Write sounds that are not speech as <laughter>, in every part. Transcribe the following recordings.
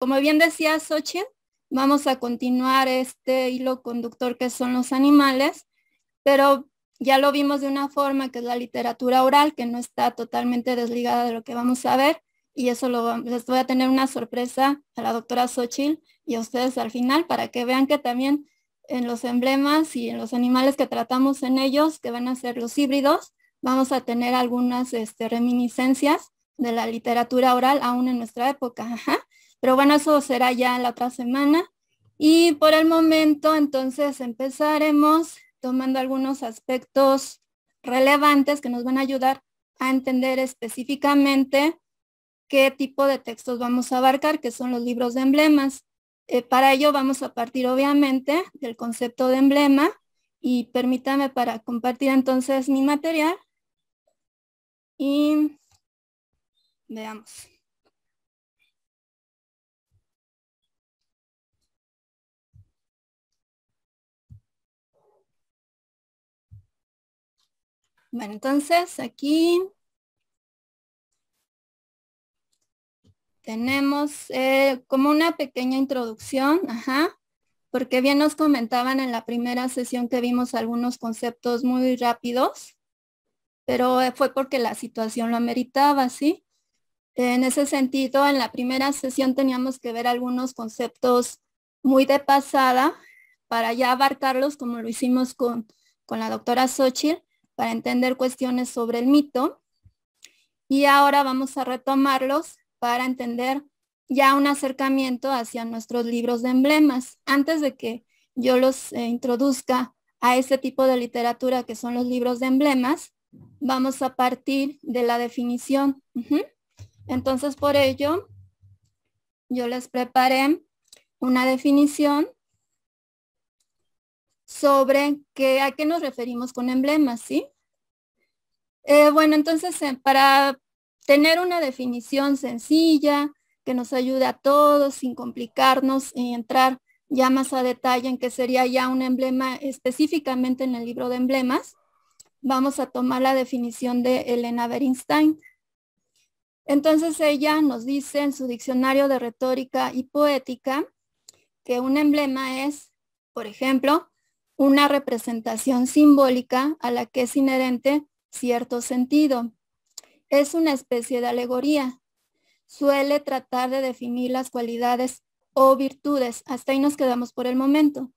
Como bien decía Xochitl, vamos a continuar este hilo conductor que son los animales, pero ya lo vimos de una forma que es la literatura oral, que no está totalmente desligada de lo que vamos a ver, y eso lo, les voy a tener una sorpresa a la doctora Xochitl y a ustedes al final para que vean que también en los emblemas y en los animales que tratamos en ellos, que van a ser los híbridos, vamos a tener algunas este, reminiscencias de la literatura oral aún en nuestra época. Pero bueno, eso será ya la otra semana. Y por el momento, entonces, empezaremos tomando algunos aspectos relevantes que nos van a ayudar a entender específicamente qué tipo de textos vamos a abarcar, que son los libros de emblemas. Eh, para ello vamos a partir obviamente del concepto de emblema y permítame para compartir entonces mi material y veamos. Bueno, entonces aquí tenemos eh, como una pequeña introducción, porque bien nos comentaban en la primera sesión que vimos algunos conceptos muy rápidos, pero eh, fue porque la situación lo ameritaba, ¿sí? En ese sentido, en la primera sesión teníamos que ver algunos conceptos muy de pasada para ya abarcarlos como lo hicimos con, con la doctora Xochitl para entender cuestiones sobre el mito. Y ahora vamos a retomarlos para entender ya un acercamiento hacia nuestros libros de emblemas. Antes de que yo los eh, introduzca a este tipo de literatura que son los libros de emblemas, vamos a partir de la definición. Entonces, por ello, yo les preparé una definición sobre a qué nos referimos con emblemas, ¿sí? Eh, bueno, entonces, eh, para tener una definición sencilla que nos ayude a todos sin complicarnos y entrar ya más a detalle en qué sería ya un emblema específicamente en el libro de emblemas, vamos a tomar la definición de Elena Berenstein. Entonces ella nos dice en su diccionario de retórica y poética que un emblema es, por ejemplo, una representación simbólica a la que es inherente cierto sentido. Es una especie de alegoría. Suele tratar de definir las cualidades o virtudes. Hasta ahí nos quedamos por el momento.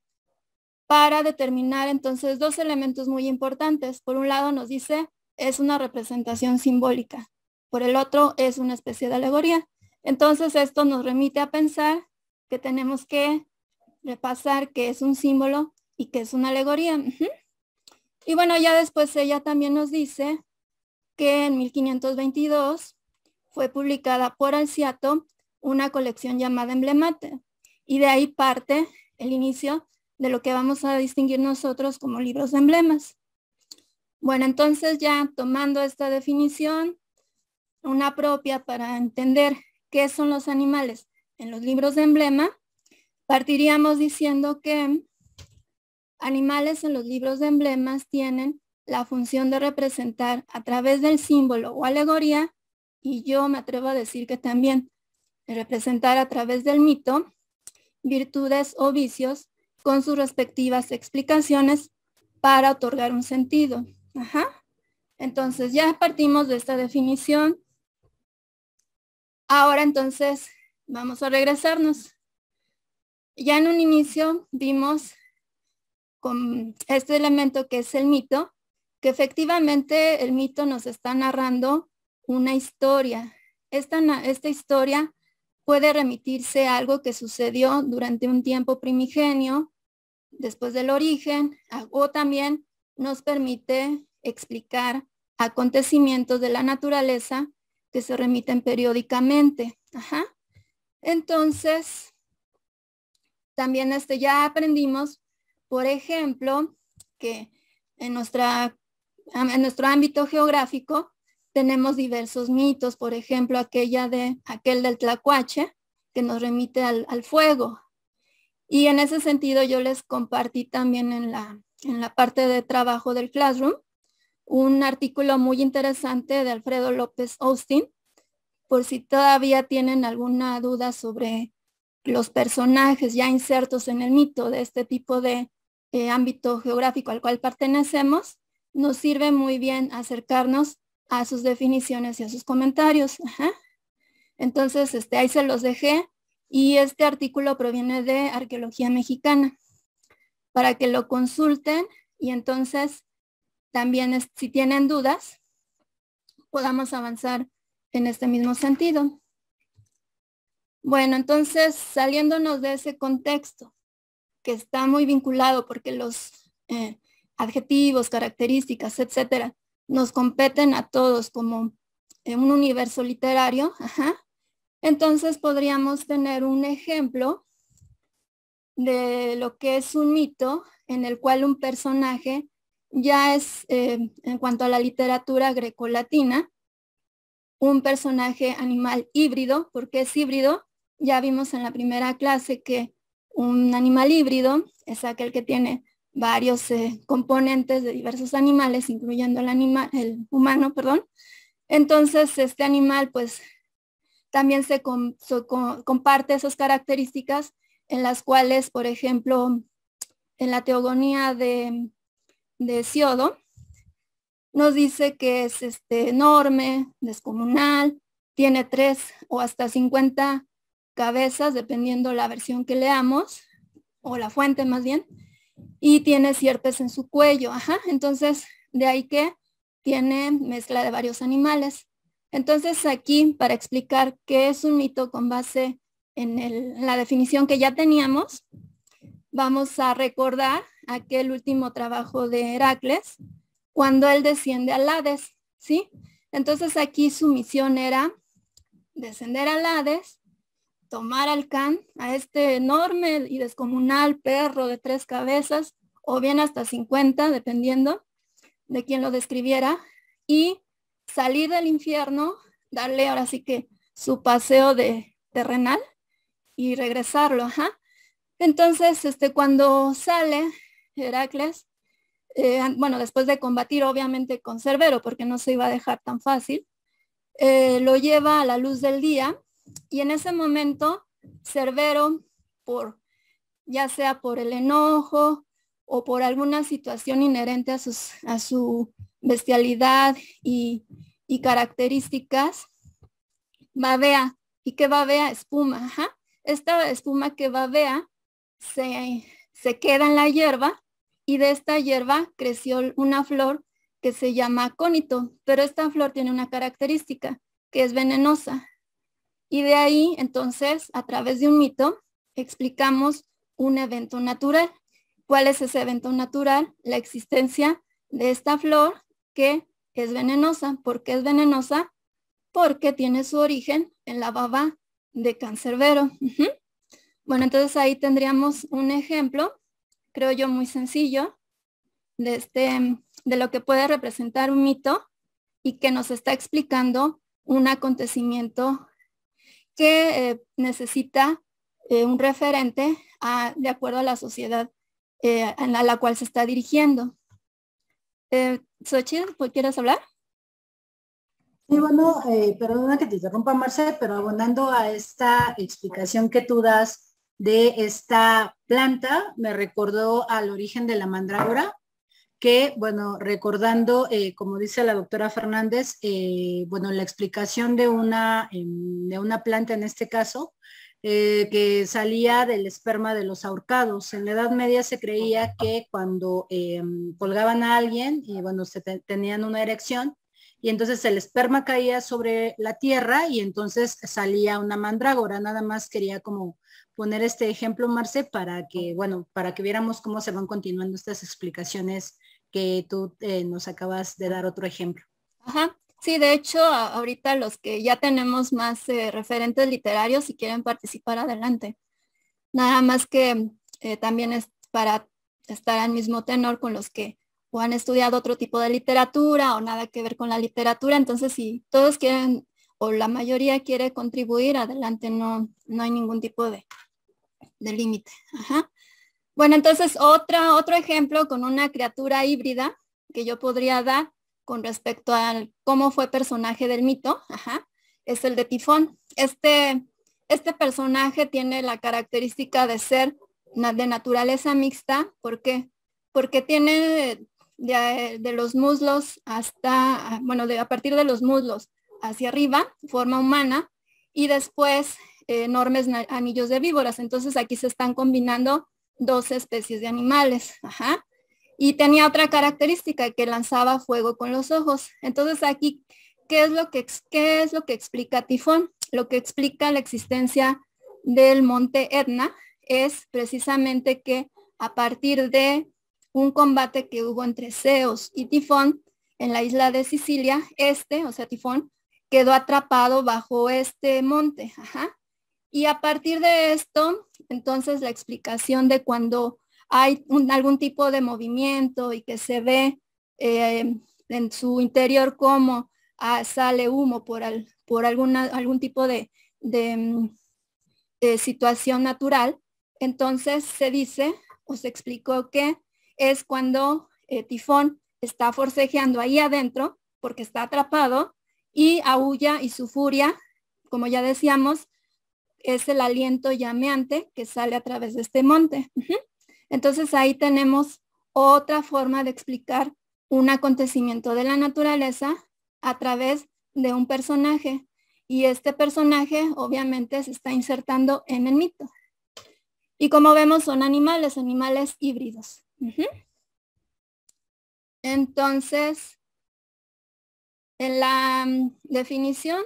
Para determinar entonces dos elementos muy importantes. Por un lado nos dice es una representación simbólica. Por el otro es una especie de alegoría. Entonces esto nos remite a pensar que tenemos que repasar que es un símbolo, y que es una alegoría. Y bueno, ya después ella también nos dice que en 1522 fue publicada por Alciato una colección llamada Emblemate y de ahí parte el inicio de lo que vamos a distinguir nosotros como libros de emblemas. Bueno, entonces ya tomando esta definición, una propia para entender qué son los animales en los libros de emblema, partiríamos diciendo que animales en los libros de emblemas tienen la función de representar a través del símbolo o alegoría, y yo me atrevo a decir que también representar a través del mito, virtudes o vicios con sus respectivas explicaciones para otorgar un sentido. Entonces ya partimos de esta definición. Ahora entonces vamos a regresarnos. Ya en un inicio vimos con este elemento que es el mito, que efectivamente el mito nos está narrando una historia. Esta, esta historia puede remitirse a algo que sucedió durante un tiempo primigenio, después del origen, o también nos permite explicar acontecimientos de la naturaleza que se remiten periódicamente. Entonces, también este, ya aprendimos por ejemplo, que en, nuestra, en nuestro ámbito geográfico tenemos diversos mitos, por ejemplo, aquella de, aquel del tlacuache, que nos remite al, al fuego. Y en ese sentido yo les compartí también en la, en la parte de trabajo del Classroom un artículo muy interesante de Alfredo López Austin, por si todavía tienen alguna duda sobre los personajes ya insertos en el mito de este tipo de eh, ámbito geográfico al cual pertenecemos, nos sirve muy bien acercarnos a sus definiciones y a sus comentarios. Entonces, este, ahí se los dejé y este artículo proviene de Arqueología Mexicana para que lo consulten y entonces también si tienen dudas, podamos avanzar en este mismo sentido. Bueno, entonces, saliéndonos de ese contexto, que está muy vinculado porque los eh, adjetivos, características, etcétera, nos competen a todos como eh, un universo literario, entonces podríamos tener un ejemplo de lo que es un mito en el cual un personaje ya es, eh, en cuanto a la literatura grecolatina, un personaje animal híbrido, porque es híbrido. Ya vimos en la primera clase que un animal híbrido es aquel que tiene varios eh, componentes de diversos animales, incluyendo el, animal, el humano, perdón. Entonces, este animal, pues, también se, comparte esas características en las cuales, por ejemplo, en la teogonía de, de Siodo, nos dice que es este, enorme, descomunal, tiene tres o hasta 50 cabezas, dependiendo la versión que leamos, o la fuente más bien, y tiene cierpes en su cuello. Ajá, entonces, de ahí que tiene mezcla de varios animales. Entonces, aquí, para explicar qué es un mito con base en, la definición que ya teníamos, vamos a recordar aquel último trabajo de Heracles, cuando él desciende a Hades, ¿sí? Entonces aquí su misión era descender al Hades tomar al can, a este enorme y descomunal perro de tres cabezas, o bien hasta 50, dependiendo de quien lo describiera, y salir del infierno, darle ahora sí que su paseo de terrenal y regresarlo. Ajá. Entonces, este, cuando sale Heracles, eh, bueno, después de combatir obviamente con Cerbero, porque no se iba a dejar tan fácil, eh, lo lleva a la luz del día y en ese momento, Cerbero, por, ya sea por el enojo o por alguna situación inherente a, a su bestialidad y, características, babea. ¿Y qué babea? Espuma. Esta espuma que babea se, se queda en la hierba y de esta hierba creció una flor que se llama acónito, pero esta flor tiene una característica que es venenosa. Y de ahí, entonces, a través de un mito, explicamos un evento natural. ¿Cuál es ese evento natural? La existencia de esta flor que es venenosa. ¿Por qué es venenosa? Porque tiene su origen en la baba de cancerbero. Bueno, entonces ahí tendríamos un ejemplo, creo yo muy sencillo, de, este, de lo que puede representar un mito y que nos está explicando un acontecimiento que eh, necesita eh, un referente de acuerdo a la sociedad eh, a, la, cual se está dirigiendo. Eh, Xochitl, ¿quieres hablar? Sí, bueno, perdona que te interrumpa, Marce, pero abonando a esta explicación que tú das de esta planta, me recordó al origen de la mandrágora, que, bueno, recordando, eh, como dice la doctora Fernández, eh, bueno, la explicación de una, de una planta en este caso, eh, que salía del esperma de los ahorcados. En la Edad Media se creía que cuando colgaban a alguien, y bueno, se tenían una erección, y entonces el esperma caía sobre la tierra y entonces salía una mandrágora. Nada más quería como poner este ejemplo, Marce, para que, bueno, para que viéramos cómo se van continuando estas explicaciones que tú eh, nos acabas de dar otro ejemplo. Ajá. Sí, de hecho, ahorita los que ya tenemos más eh, referentes literarios, y quieren participar, adelante. Nada más que eh, también es para estar al mismo tenor con los que o han estudiado otro tipo de literatura o nada que ver con la literatura. Entonces, si todos quieren o la mayoría quiere contribuir, adelante, no, no hay ningún tipo de, de límite. Ajá. Bueno, entonces otra, otro ejemplo con una criatura híbrida que yo podría dar con respecto al cómo fue personaje del mito, ajá, es el de Tifón. Este, este personaje tiene la característica de ser de naturaleza mixta, ¿por qué? Porque tiene de, los muslos hasta, bueno, de, a partir de los muslos hacia arriba, forma humana, y después eh, enormes anillos de víboras. Entonces aquí se están combinando dos especies de animales. Ajá. Y tenía otra característica, que lanzaba fuego con los ojos. Entonces aquí, ¿qué es lo que, qué es lo que explica Tifón? Lo que explica la existencia del monte Etna es precisamente que a partir de un combate que hubo entre Zeus y Tifón en la isla de Sicilia, este, o sea, Tifón, quedó atrapado bajo este monte. Ajá. Y a partir de esto, entonces la explicación de cuando hay algún tipo de movimiento y que se ve eh, en su interior como ah, sale humo por, por alguna, algún tipo mm, de, situación natural, entonces se dice o se explicó que es cuando eh, Tifón está forcejeando ahí adentro porque está atrapado y aúlla y su furia, como ya decíamos, es el aliento llameante que sale a través de este monte. Entonces ahí tenemos otra forma de explicar un acontecimiento de la naturaleza a través de un personaje. Y este personaje obviamente se está insertando en el mito. Y como vemos son animales, animales híbridos. Entonces, en la mm, definición,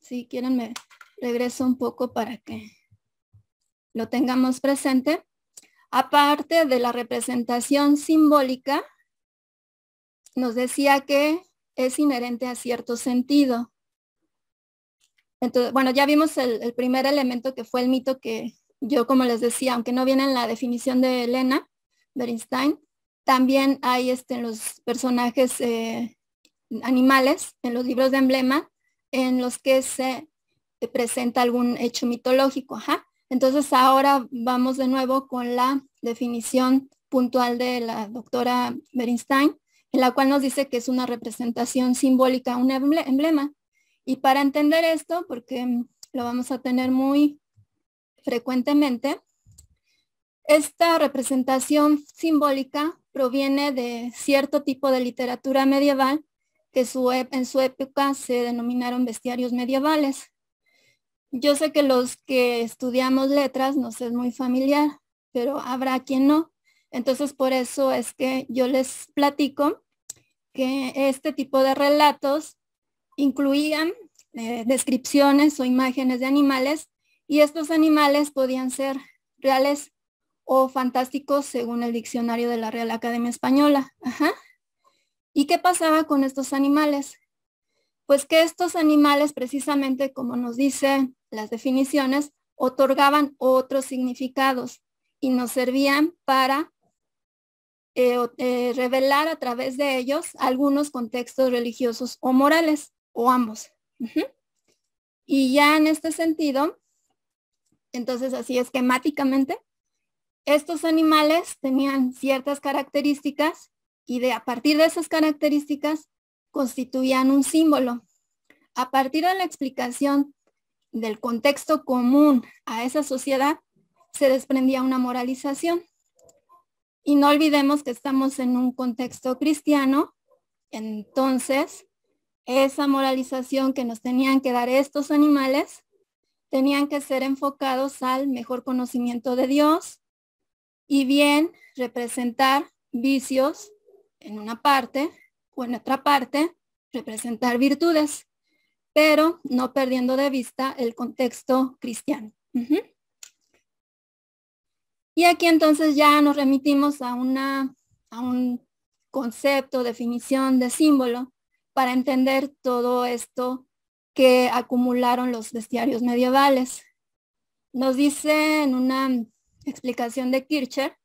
si quieren me Regreso un poco para que lo tengamos presente. Aparte de la representación simbólica, nos decía que es inherente a cierto sentido. Entonces, bueno, ya vimos el, primer elemento que fue el mito que yo, como les decía, aunque no viene en la definición de Elena Bernstein, también hay este, los personajes eh, animales, en los libros de emblema, en los que se presenta algún hecho mitológico. Entonces ahora vamos de nuevo con la definición puntual de la doctora Bernstein, en la cual nos dice que es una representación simbólica, un emblema. Y para entender esto, porque lo vamos a tener muy frecuentemente, esta representación simbólica proviene de cierto tipo de literatura medieval que su, en su época se denominaron bestiarios medievales. Yo sé que los que estudiamos letras nos es muy familiar, pero habrá quien no. Entonces, por eso es que yo les platico que este tipo de relatos incluían eh, descripciones o imágenes de animales y estos animales podían ser reales o fantásticos según el diccionario de la Real Academia Española. ¿Y qué pasaba con estos animales? pues que estos animales, precisamente como nos dicen las definiciones, otorgaban otros significados y nos servían para eh, eh, revelar a través de ellos algunos contextos religiosos o morales, o ambos. Y ya en este sentido, entonces así esquemáticamente, estos animales tenían ciertas características y de a partir de esas características constituían un símbolo. A partir de la explicación del contexto común a esa sociedad, se desprendía una moralización. Y no olvidemos que estamos en un contexto cristiano, entonces esa moralización que nos tenían que dar estos animales tenían que ser enfocados al mejor conocimiento de Dios y bien representar vicios en una parte en otra parte, representar virtudes, pero no perdiendo de vista el contexto cristiano. Y aquí entonces ya nos remitimos a, una, a un concepto, definición de símbolo para entender todo esto que acumularon los bestiarios medievales. Nos dice en una explicación de Kircher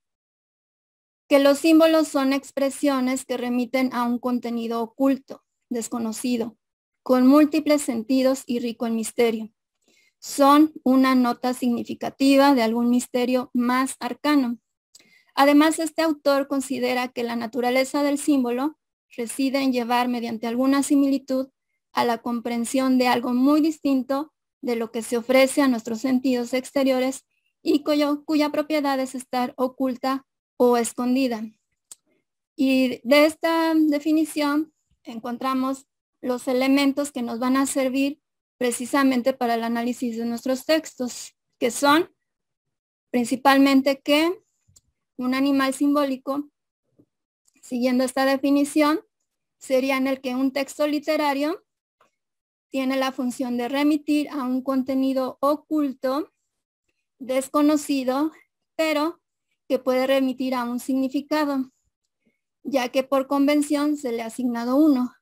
que los símbolos son expresiones que remiten a un contenido oculto, desconocido, con múltiples sentidos y rico en misterio. Son una nota significativa de algún misterio más arcano. Además, este autor considera que la naturaleza del símbolo reside en llevar mediante alguna similitud a la comprensión de algo muy distinto de lo que se ofrece a nuestros sentidos exteriores y cuya propiedad es estar oculta o escondida. Y de esta definición encontramos los elementos que nos van a servir precisamente para el análisis de nuestros textos, que son principalmente que un animal simbólico, siguiendo esta definición, sería en el que un texto literario tiene la función de remitir a un contenido oculto, desconocido, pero que puede remitir a un significado, ya que por convención se le ha asignado uno.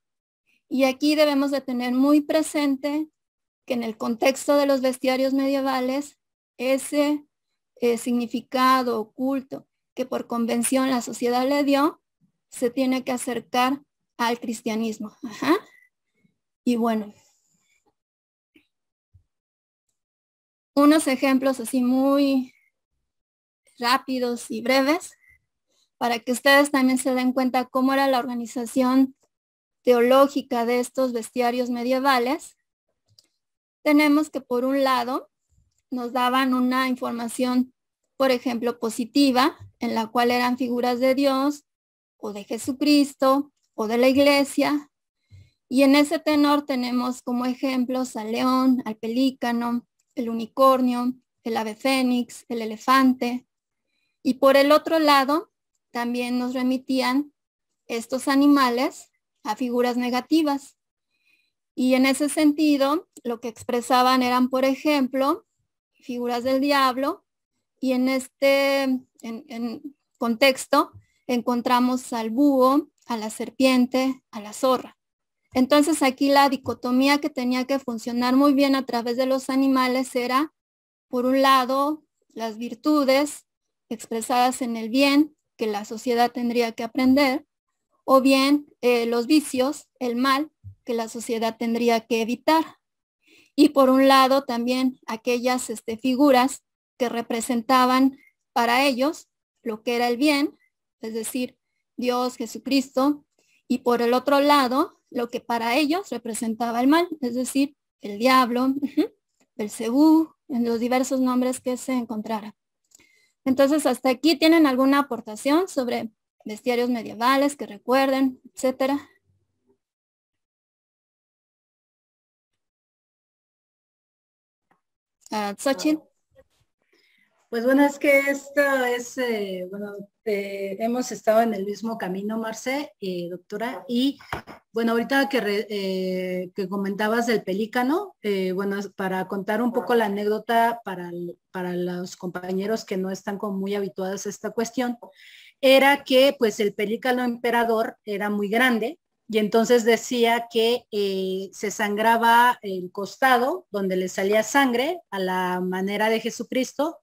Y aquí debemos de tener muy presente que en el contexto de los bestiarios medievales, ese eh, significado oculto que por convención la sociedad le dio, se tiene que acercar al cristianismo. Y bueno, unos ejemplos así muy rápidos y breves para que ustedes también se den cuenta cómo era la organización teológica de estos bestiarios medievales, tenemos que por un lado nos daban una información, por ejemplo, positiva, en la cual eran figuras de Dios o de Jesucristo o de la iglesia. Y en ese tenor tenemos como ejemplos al león, al pelícano, el unicornio, el ave fénix, el elefante, y por el otro lado, también nos remitían estos animales a figuras negativas. Y en ese sentido, lo que expresaban eran, por ejemplo, figuras del diablo. Y en este en, contexto encontramos al búho, a la serpiente, a la zorra. Entonces aquí la dicotomía que tenía que funcionar muy bien a través de los animales era, por un lado, las virtudes expresadas en el bien que la sociedad tendría que aprender, o bien eh, los vicios, el mal que la sociedad tendría que evitar. Y por un lado también aquellas este, figuras que representaban para ellos lo que era el bien, es decir, Dios, Jesucristo, y por el otro lado lo que para ellos representaba el mal, es decir, el diablo, el cebú, en los diversos nombres que se encontraran. Entonces, hasta aquí tienen alguna aportación sobre bestiarios medievales que recuerden, etcétera. Ah, pues bueno, es que esto es, eh, bueno, eh, hemos estado en el mismo camino, Marce, eh, doctora, y bueno, ahorita que, comentabas del pelícano, bueno, para contar un poco la anécdota para, los compañeros que no están como muy habituados a esta cuestión, era que pues el pelícano emperador era muy grande, y entonces decía que se sangraba el costado donde le salía sangre a la manera de Jesucristo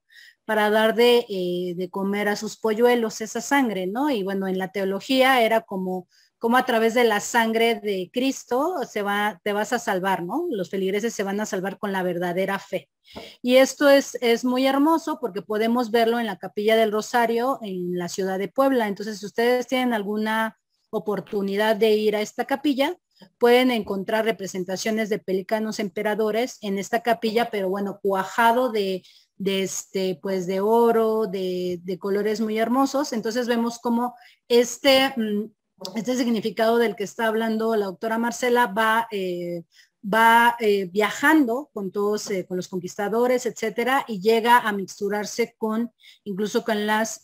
para dar eh, de, comer a sus polluelos esa sangre, ¿no? Y bueno, en la teología era como, como a través de la sangre de Cristo se va, te vas a salvar, ¿no? Los feligreses se van a salvar con la verdadera fe. Y esto es, es muy hermoso porque podemos verlo en la capilla del Rosario en la ciudad de Puebla. Entonces, si ustedes tienen alguna oportunidad de ir a esta capilla, pueden encontrar representaciones de pelícanos emperadores en esta capilla, pero bueno, cuajado de, de este, pues de oro, de, colores muy hermosos. Entonces vemos cómo este, mm, este significado del que está hablando la doctora Marcela va, eh, va eh, viajando con todos, eh, con los conquistadores, etcétera, y llega a mixturarse con, incluso con las,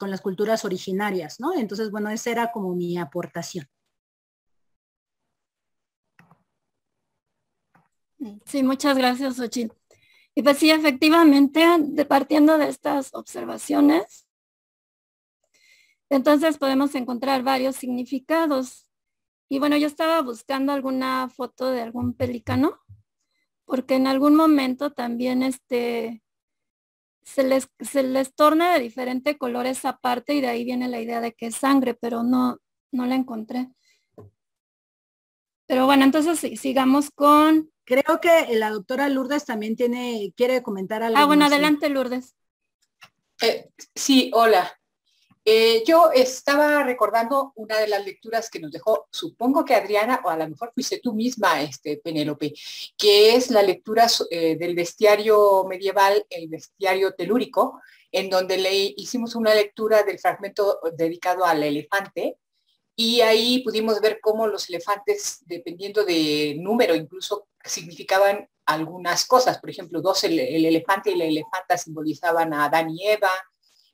con las culturas originarias, ¿no? Entonces, bueno, esa era como mi aportación. Sí, muchas gracias, Ochil. Y pues sí, efectivamente, de, partiendo de estas observaciones, entonces podemos encontrar varios significados. Y bueno, yo estaba buscando alguna foto de algún pelícano, porque en algún momento también este, se les, torna de diferente color esa parte y de ahí viene la idea de que es sangre, pero no, no la encontré. Pero bueno, entonces sigamos con Creo que la doctora Lourdes también tiene, quiere comentar algo. Ah, bueno, adelante Lourdes. Eh, sí, hola. Eh, yo estaba recordando una de las lecturas que nos dejó, supongo que Adriana, o a lo mejor fuiste tú misma, este, Penélope, que es la lectura eh, del bestiario medieval, el bestiario telúrico, en donde le hicimos una lectura del fragmento dedicado al elefante, y ahí pudimos ver cómo los elefantes, dependiendo de número, incluso significaban algunas cosas. Por ejemplo, dos, el, elefante y la elefanta simbolizaban a Adán y Eva,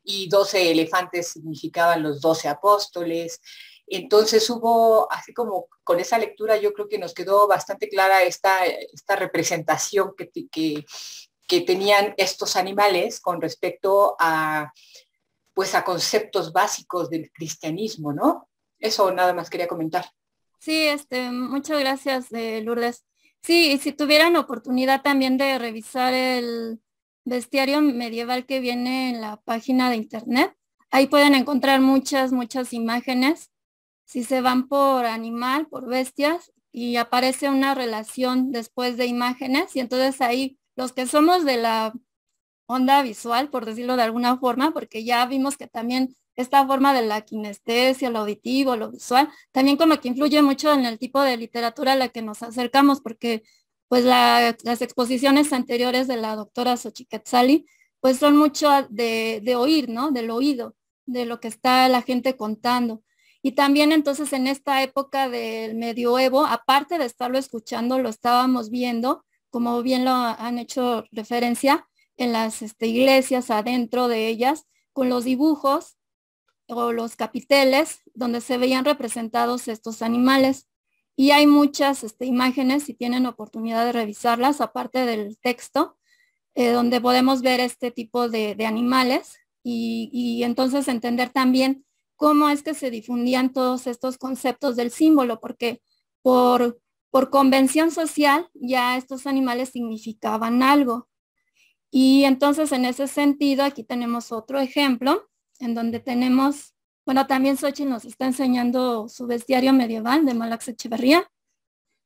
y doce elefantes significaban los doce apóstoles. Entonces hubo, así como con esa lectura, yo creo que nos quedó bastante clara esta, esta representación que, que, que tenían estos animales con respecto a, pues, a conceptos básicos del cristianismo, ¿no? Eso nada más quería comentar. Sí, este, muchas gracias, eh, Lourdes. Sí, y si tuvieran oportunidad también de revisar el bestiario medieval que viene en la página de internet, ahí pueden encontrar muchas, muchas imágenes. Si se van por animal, por bestias, y aparece una relación después de imágenes, y entonces ahí los que somos de la onda visual, por decirlo de alguna forma, porque ya vimos que también esta forma de la kinestesia, lo auditivo, lo visual, también como que influye mucho en el tipo de literatura a la que nos acercamos, porque pues las exposiciones anteriores de la doctora Xochiquetzali, pues son mucho de, oír, ¿no? Del oído, de lo que está la gente contando. Y también entonces en esta época del medioevo, aparte de estarlo escuchando, lo estábamos viendo, como bien lo han hecho referencia, en las este, iglesias, adentro de ellas, con los dibujos o los capiteles donde se veían representados estos animales. Y hay muchas este, imágenes, si tienen oportunidad de revisarlas, aparte del texto, eh, donde podemos ver este tipo de, animales y, entonces entender también cómo es que se difundían todos estos conceptos del símbolo, porque por convención social ya estos animales significaban algo. Y entonces en ese sentido, aquí tenemos otro ejemplo en donde tenemos, bueno, también Sochi nos está enseñando su bestiario medieval de Malax Echeverría,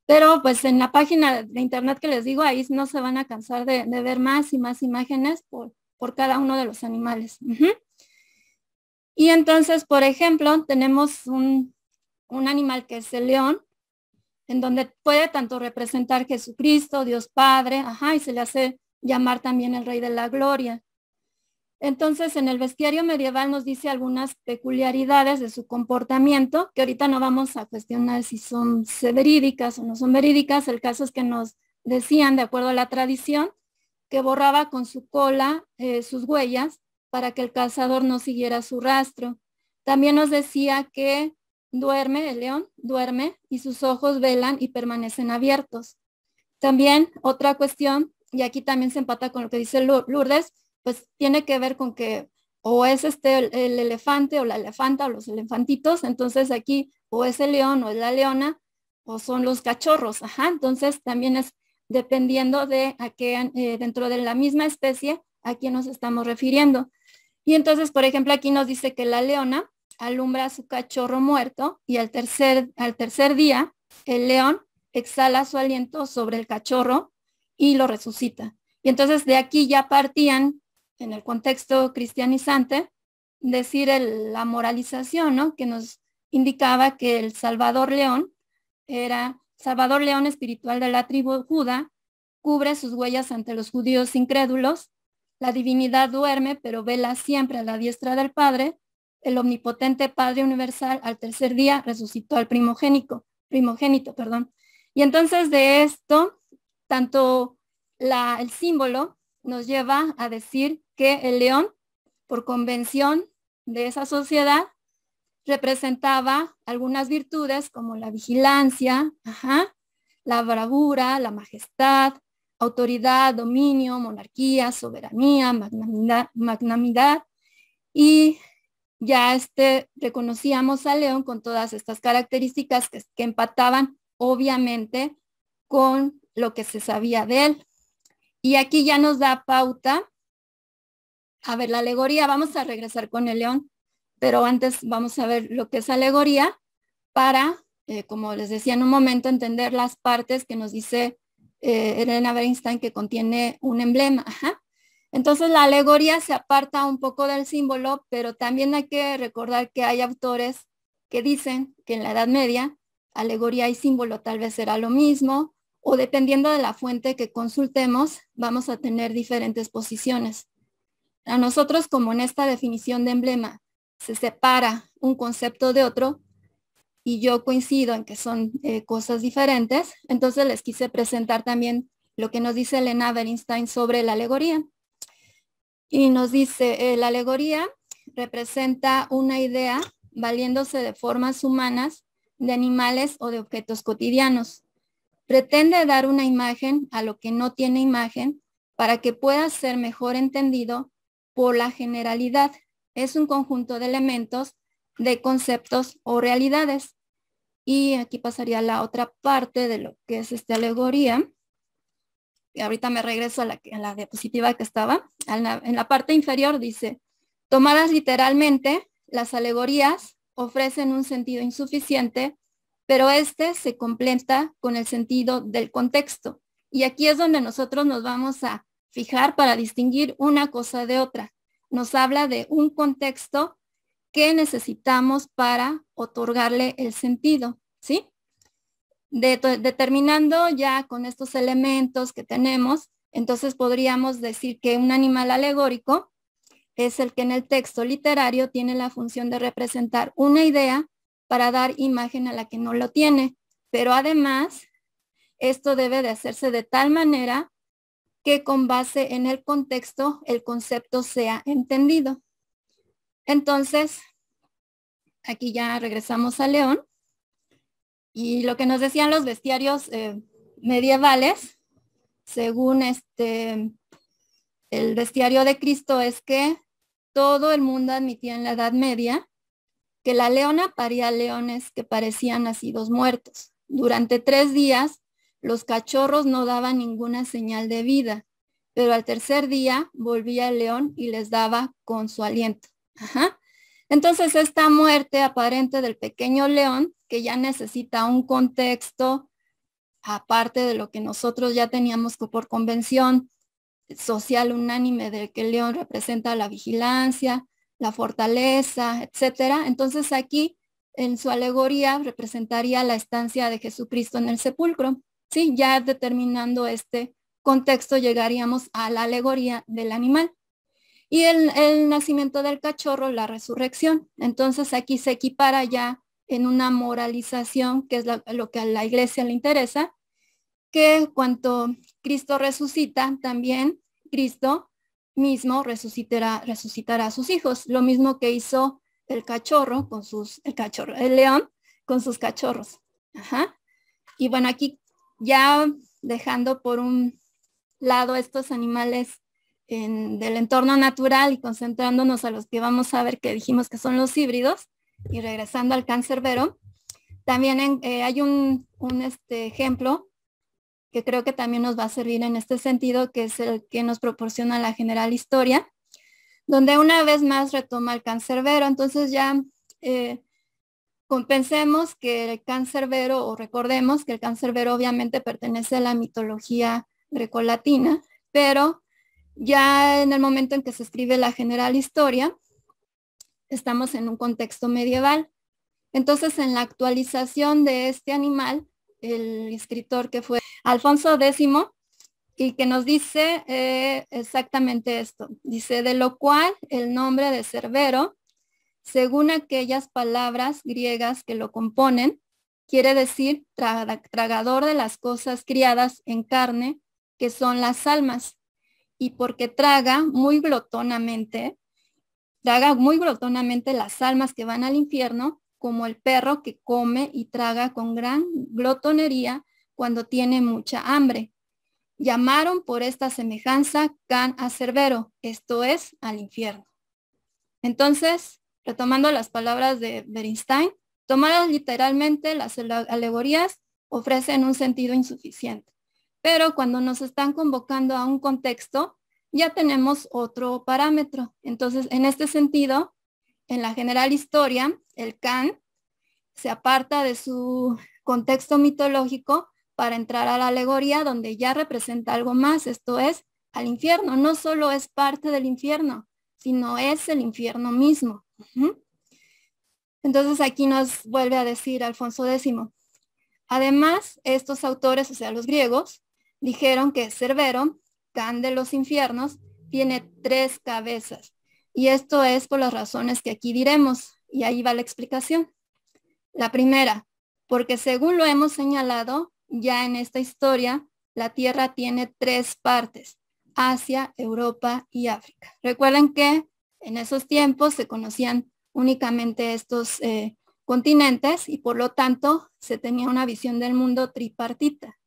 pero pues en la página de internet que les digo, ahí no se van a cansar de, ver más y más imágenes por, por cada uno de los animales. Y entonces, por ejemplo, tenemos un, un animal que es el león, en donde puede tanto representar Jesucristo, Dios Padre, ajá, y se le hace llamar también el Rey de la Gloria. Entonces, en el bestiario medieval nos dice algunas peculiaridades de su comportamiento, que ahorita no vamos a cuestionar si son verídicas o no son verídicas. El caso es que nos decían, de acuerdo a la tradición, que borraba con su cola eh, sus huellas para que el cazador no siguiera su rastro. También nos decía que duerme, el león duerme y sus ojos velan y permanecen abiertos. También otra cuestión, y aquí también se empata con lo que dice Lourdes, pues tiene que ver con que o es este el, elefante o la elefanta o los elefantitos, entonces aquí o es el león o es la leona o son los cachorros, ajá, entonces también es dependiendo de a qué eh, dentro de la misma especie a quién nos estamos refiriendo. Y entonces, por ejemplo, aquí nos dice que la leona alumbra a su cachorro muerto y al tercer, al tercer día el león exhala su aliento sobre el cachorro y lo resucita. Y entonces de aquí ya partían en el contexto cristianizante, decir la moralización, ¿no? Que nos indicaba que el Salvador León era Salvador León espiritual de la tribu juda, cubre sus huellas ante los judíos incrédulos, la divinidad duerme pero vela siempre a la diestra del Padre, el omnipotente Padre universal al tercer día resucitó al primogénico, primogénito, perdón. Y entonces de esto, tanto la, el símbolo nos lleva a decir que el león, por convención de esa sociedad, representaba algunas virtudes como la vigilancia, la bravura, la majestad, autoridad, dominio, monarquía, soberanía, magnanimidad, y ya este, reconocíamos al León con todas estas características que, empataban obviamente con lo que se sabía de él, y aquí ya nos da pauta. A ver, la alegoría, vamos a regresar con el león, pero antes vamos a ver lo que es alegoría para, eh, como les decía en un momento, entender las partes que nos dice eh, Elena Bernstein que contiene un emblema. Entonces la alegoría se aparta un poco del símbolo, pero también hay que recordar que hay autores que dicen que en la Edad Media alegoría y símbolo tal vez era lo mismo, o dependiendo de la fuente que consultemos, vamos a tener diferentes posiciones. A nosotros, como en esta definición de emblema, se separa un concepto de otro y yo coincido en que son eh, cosas diferentes, entonces les quise presentar también lo que nos dice Elena Bernstein sobre la alegoría. Y nos dice, eh, la alegoría representa una idea valiéndose de formas humanas, de animales o de objetos cotidianos pretende dar una imagen a lo que no tiene imagen para que pueda ser mejor entendido por la generalidad. Es un conjunto de elementos, de conceptos o realidades. Y aquí pasaría la otra parte de lo que es esta alegoría. Y ahorita me regreso a la, diapositiva que estaba. En la, en la parte inferior dice, tomadas literalmente, las alegorías ofrecen un sentido insuficiente pero este se completa con el sentido del contexto. Y aquí es donde nosotros nos vamos a fijar para distinguir una cosa de otra. Nos habla de un contexto que necesitamos para otorgarle el sentido, ¿sí? determinando ya con estos elementos que tenemos, entonces podríamos decir que un animal alegórico es el que en el texto literario tiene la función de representar una idea para dar imagen a la que no lo tiene. Pero además, esto debe de hacerse de tal manera que con base en el contexto el concepto sea entendido. Entonces, aquí ya regresamos a León. Y lo que nos decían los bestiarios eh, medievales, según este, el bestiario de Cristo, es que todo el mundo admitía en la Edad Media que la leona paría leones que parecían nacidos muertos. Durante tres días, los cachorros no daban ninguna señal de vida, pero al tercer día volvía el león y les daba con su aliento. Entonces, esta muerte aparente del pequeño león, que ya necesita un contexto aparte de lo que nosotros ya teníamos por convención social unánime de que el león representa la vigilancia, la fortaleza, etcétera. Entonces aquí en su alegoría representaría la estancia de Jesucristo en el sepulcro. Sí, ya determinando este contexto llegaríamos a la alegoría del animal. Y el, nacimiento del cachorro, la resurrección. Entonces aquí se equipara ya en una moralización, que es lo que a la iglesia le interesa, que cuanto Cristo resucita, también Cristo mismo resucitará, resucitará a sus hijos, lo mismo que hizo el cachorro con sus, el cachorro, el león con sus cachorros. Y bueno, aquí ya dejando por un lado estos animales en, del entorno natural y concentrándonos a los que vamos a ver que dijimos que son los híbridos y regresando al cáncer vero, también eh, hay un, un este ejemplo que creo que también nos va a servir en este sentido, que es el que nos proporciona la general historia, donde una vez más retoma el cáncer vero Entonces ya eh, compensemos que el cáncer vero o recordemos que el cáncer vero obviamente pertenece a la mitología grecolatina, pero ya en el momento en que se escribe la general historia, estamos en un contexto medieval. Entonces, en la actualización de este animal, el escritor que fue Alfonso X, y que nos dice eh, exactamente esto. Dice, de lo cual el nombre de Cerbero, según aquellas palabras griegas que lo componen, quiere decir tragador de las cosas criadas en carne, que son las almas, y porque traga muy glotonamente, traga muy glotonamente las almas que van al infierno, como el perro que come y traga con gran glotonería cuando tiene mucha hambre. Llamaron por esta semejanza can a Cerbero, esto es, al infierno. Entonces, retomando las palabras de Bernstein, tomadas literalmente las alegorías ofrecen un sentido insuficiente, pero cuando nos están convocando a un contexto, ya tenemos otro parámetro. Entonces, en este sentido, en la general historia, el can se aparta de su contexto mitológico para entrar a la alegoría donde ya representa algo más, esto es, al infierno. No solo es parte del infierno, sino es el infierno mismo. Entonces aquí nos vuelve a decir Alfonso X. Además, estos autores, o sea, los griegos, dijeron que Cerbero, Can de los infiernos, tiene tres cabezas y esto es por las razones que aquí diremos, y ahí va la explicación. La primera, porque según lo hemos señalado ya en esta historia, la Tierra tiene tres partes, Asia, Europa y África. Recuerden que en esos tiempos se conocían únicamente estos eh, continentes y por lo tanto se tenía una visión del mundo tripartita.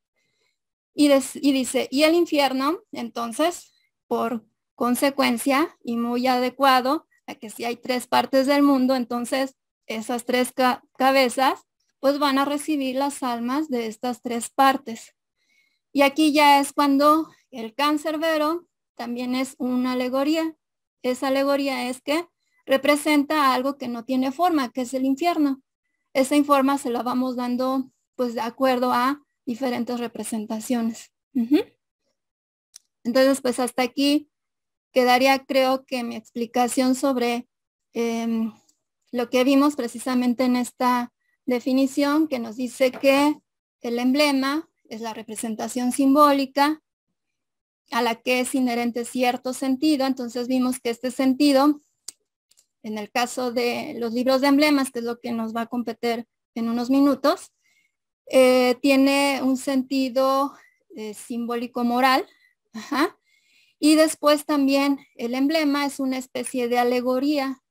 Y, y dice, y el infierno, entonces, por consecuencia y muy adecuado a que si hay tres partes del mundo, entonces esas tres cabezas pues van a recibir las almas de estas tres partes. Y aquí ya es cuando el cáncer vero también es una alegoría. Esa alegoría es que representa algo que no tiene forma, que es el infierno. Esa informa se la vamos dando pues de acuerdo a diferentes representaciones. Entonces, pues hasta aquí quedaría, creo que mi explicación sobre em, lo que vimos precisamente en esta definición que nos dice que el emblema es la representación simbólica a la que es inherente cierto sentido. Entonces vimos que este sentido, en el caso de los libros de emblemas, que es lo que nos va a competir en unos minutos, eh, tiene un sentido eh, simbólico moral, ajá, y después también el emblema es una especie de alegoría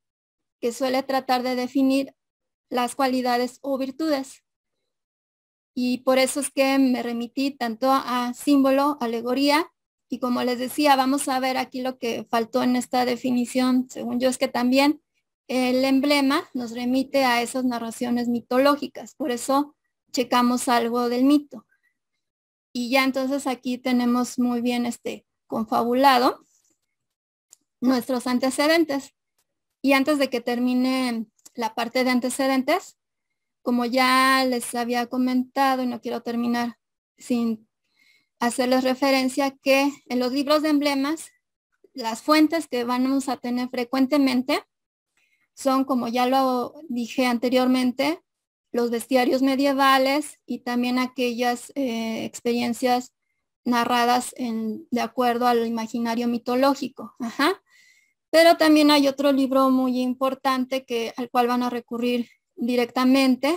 que suele tratar de definir las cualidades o virtudes. Y por eso es que me remití tanto a símbolo, alegoría, y como les decía, vamos a ver aquí lo que faltó en esta definición, según yo es que también el emblema nos remite a esas narraciones mitológicas, por eso checamos algo del mito. Y ya entonces aquí tenemos muy bien este confabulado nuestros antecedentes. Y antes de que termine la parte de antecedentes, como ya les había comentado y no quiero terminar sin hacerles referencia que en los libros de emblemas, las fuentes que vamos a tener frecuentemente son, como ya lo dije anteriormente, los bestiarios medievales y también aquellas eh, experiencias narradas de acuerdo al imaginario mitológico. Pero también hay otro libro muy importante que, al cual van a recurrir directamente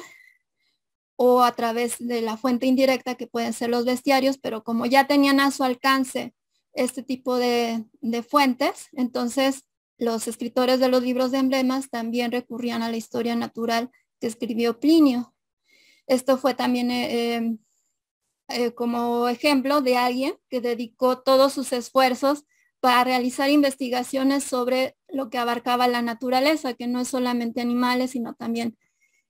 o a través de la fuente indirecta que pueden ser los bestiarios, pero como ya tenían a su alcance este tipo de, fuentes, entonces los escritores de los libros de emblemas también recurrían a la historia natural que escribió Plinio. Esto fue también eh, eh, eh, como ejemplo de alguien que dedicó todos sus esfuerzos para realizar investigaciones sobre lo que abarcaba la naturaleza, que no es solamente animales, sino también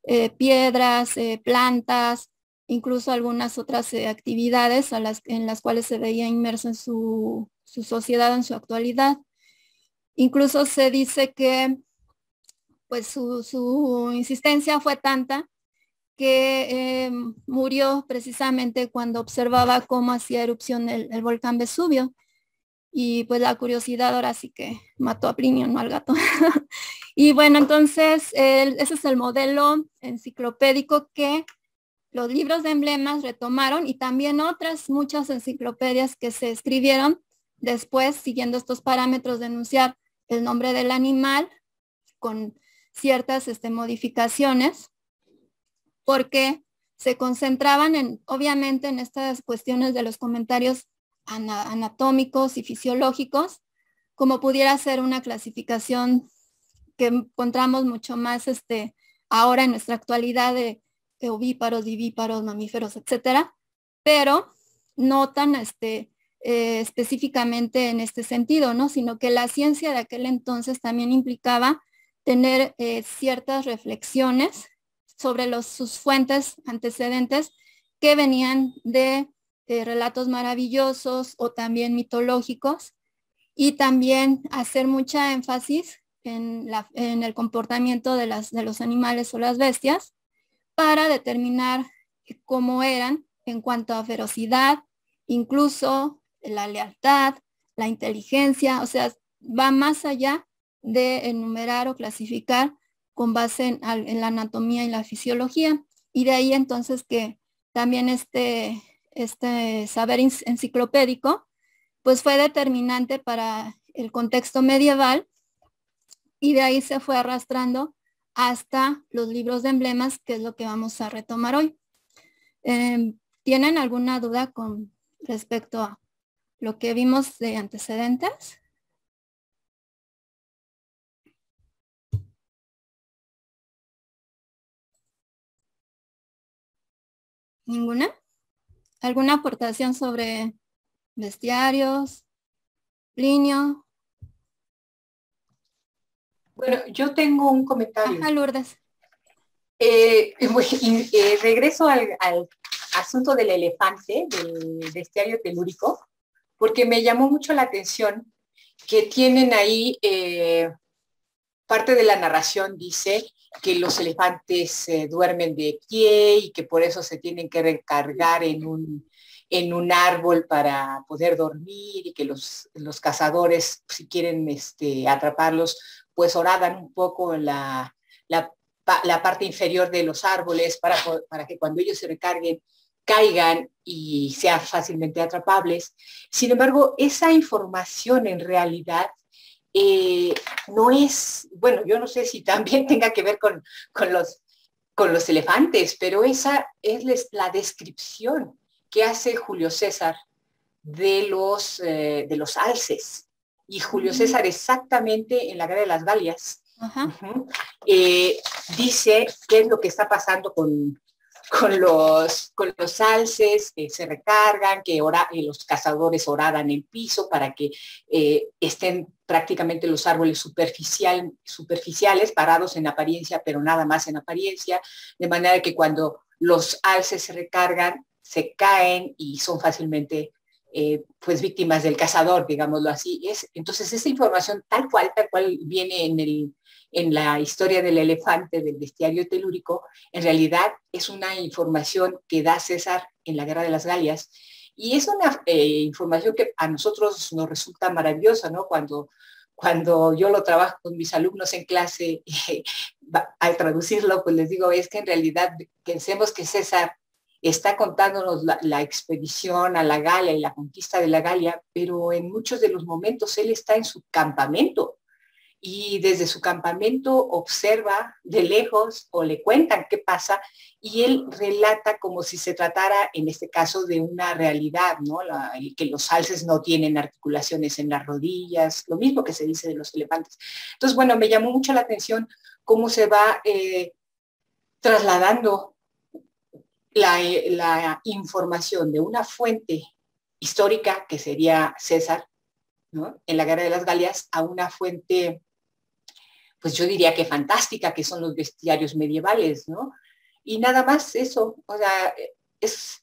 eh, piedras, eh, plantas, incluso algunas otras actividades las, en las cuales se veía inmerso en su, sociedad, en su actualidad. Incluso se dice que pues su insistencia fue tanta que em, murió precisamente cuando observaba cómo hacía erupción el, volcán Vesubio. Y pues la curiosidad ahora sí que mató a Plinio, no al gato. <laughs> y bueno, entonces ese es el modelo enciclopédico que los libros de emblemas retomaron y también otras muchas enciclopedias que se escribieron después siguiendo estos parámetros de enunciar el nombre del animal con ciertas este, modificaciones porque se concentraban en, obviamente, en estas cuestiones de los comentarios anatómicos y fisiológicos, como pudiera ser una clasificación que encontramos mucho más este, ahora en nuestra actualidad de, ovíparos, divíparos, mamíferos, etcétera, pero no tan este, eh, específicamente en este sentido, ¿no? sino que la ciencia de aquel entonces también implicaba tener eh, ciertas reflexiones sobre sus fuentes antecedentes que venían de eh, relatos maravillosos o también mitológicos y también hacer mucha énfasis en, el comportamiento de los animales o las bestias para determinar cómo eran en cuanto a ferocidad, incluso la lealtad, la inteligencia, o sea, va más allá de enumerar o clasificar con base en, la anatomía y la fisiología. Y de ahí entonces que también este, este saber enciclopédico pues fue determinante para el contexto medieval y de ahí se fue arrastrando hasta los libros de emblemas, que es lo que vamos a retomar hoy. Em, ¿Tienen alguna duda con respecto a lo que vimos de antecedentes? ¿Ninguna? ¿Alguna aportación sobre bestiarios? Plinio. Bueno, yo tengo un comentario. Ajá, Lourdes. Eh, <laughs> eh, regreso al, asunto del elefante, del bestiario telúrico, porque me llamó mucho la atención que tienen ahí eh, parte de la narración, dice, que los elefantes eh, duermen de pie y que por eso se tienen que recargar en un, en un árbol para poder dormir y que los, cazadores, si quieren este, atraparlos, pues horadan un poco la, la, parte inferior de los árboles para, para que cuando ellos se recarguen caigan y sean fácilmente atrapables. Sin embargo, esa información en realidad eh, no es, bueno, yo no sé si también <laughs> tenga que ver con, con, los, con los elefantes, pero esa es la descripción que hace Julio César de los, eh, de los alces. Y Julio César exactamente en la Guerra de las valias eh, dice qué es lo que está pasando con, con los, con los alces que se recargan, que ora, los cazadores oradan el piso para que estén prácticamente los árboles superficiales, parados en apariencia, pero nada más en apariencia, de manera que cuando los alces se recargan, se caen y son fácilmente eh, pues víctimas del cazador, digámoslo así. Es, entonces, esa información tal cual, tal cual viene en, en la historia del elefante, del bestiario telúrico, en realidad es una información que da César en la Guerra de las Galias y es una eh, información que a nosotros nos resulta maravillosa, ¿no? Cuando, cuando yo lo trabajo con mis alumnos en clase, eh, al traducirlo, pues les digo, es que en realidad pensemos que César está contándonos la, la, expedición a la Galia y la conquista de la Galia, pero en muchos de los momentos él está en su campamento y desde su campamento observa de lejos o le cuentan qué pasa y él relata como si se tratara en este caso de una realidad, ¿no? que los alces no tienen articulaciones en las rodillas, lo mismo que se dice de los elefantes. Entonces, bueno, me llamó mucho la atención cómo se va eh, trasladando la, eh, la información de una fuente histórica que sería César ¿no? en la Guerra de las Galias a una fuente pues yo diría que fantástica, que son los bestiarios medievales, ¿no? Y nada más eso, o sea, es,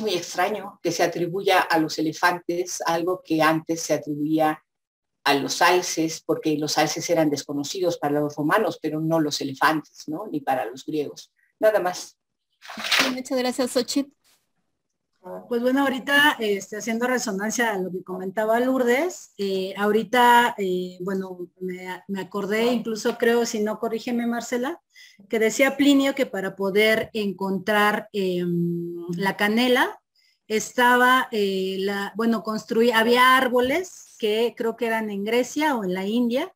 muy extraño que se atribuya a los elefantes algo que antes se atribuía a los alces, porque los alces eran desconocidos para los romanos, pero no los elefantes, ¿no? Ni para los griegos. Nada más. Muchas gracias, Xochitl. Pues bueno, ahorita este, haciendo resonancia a lo que comentaba Lourdes, eh, ahorita, eh, bueno, me, acordé, incluso creo, si no corrígeme Marcela, que decía Plinio que para poder encontrar em, la canela estaba, eh, la, bueno, había árboles que creo que eran en Grecia o en la India,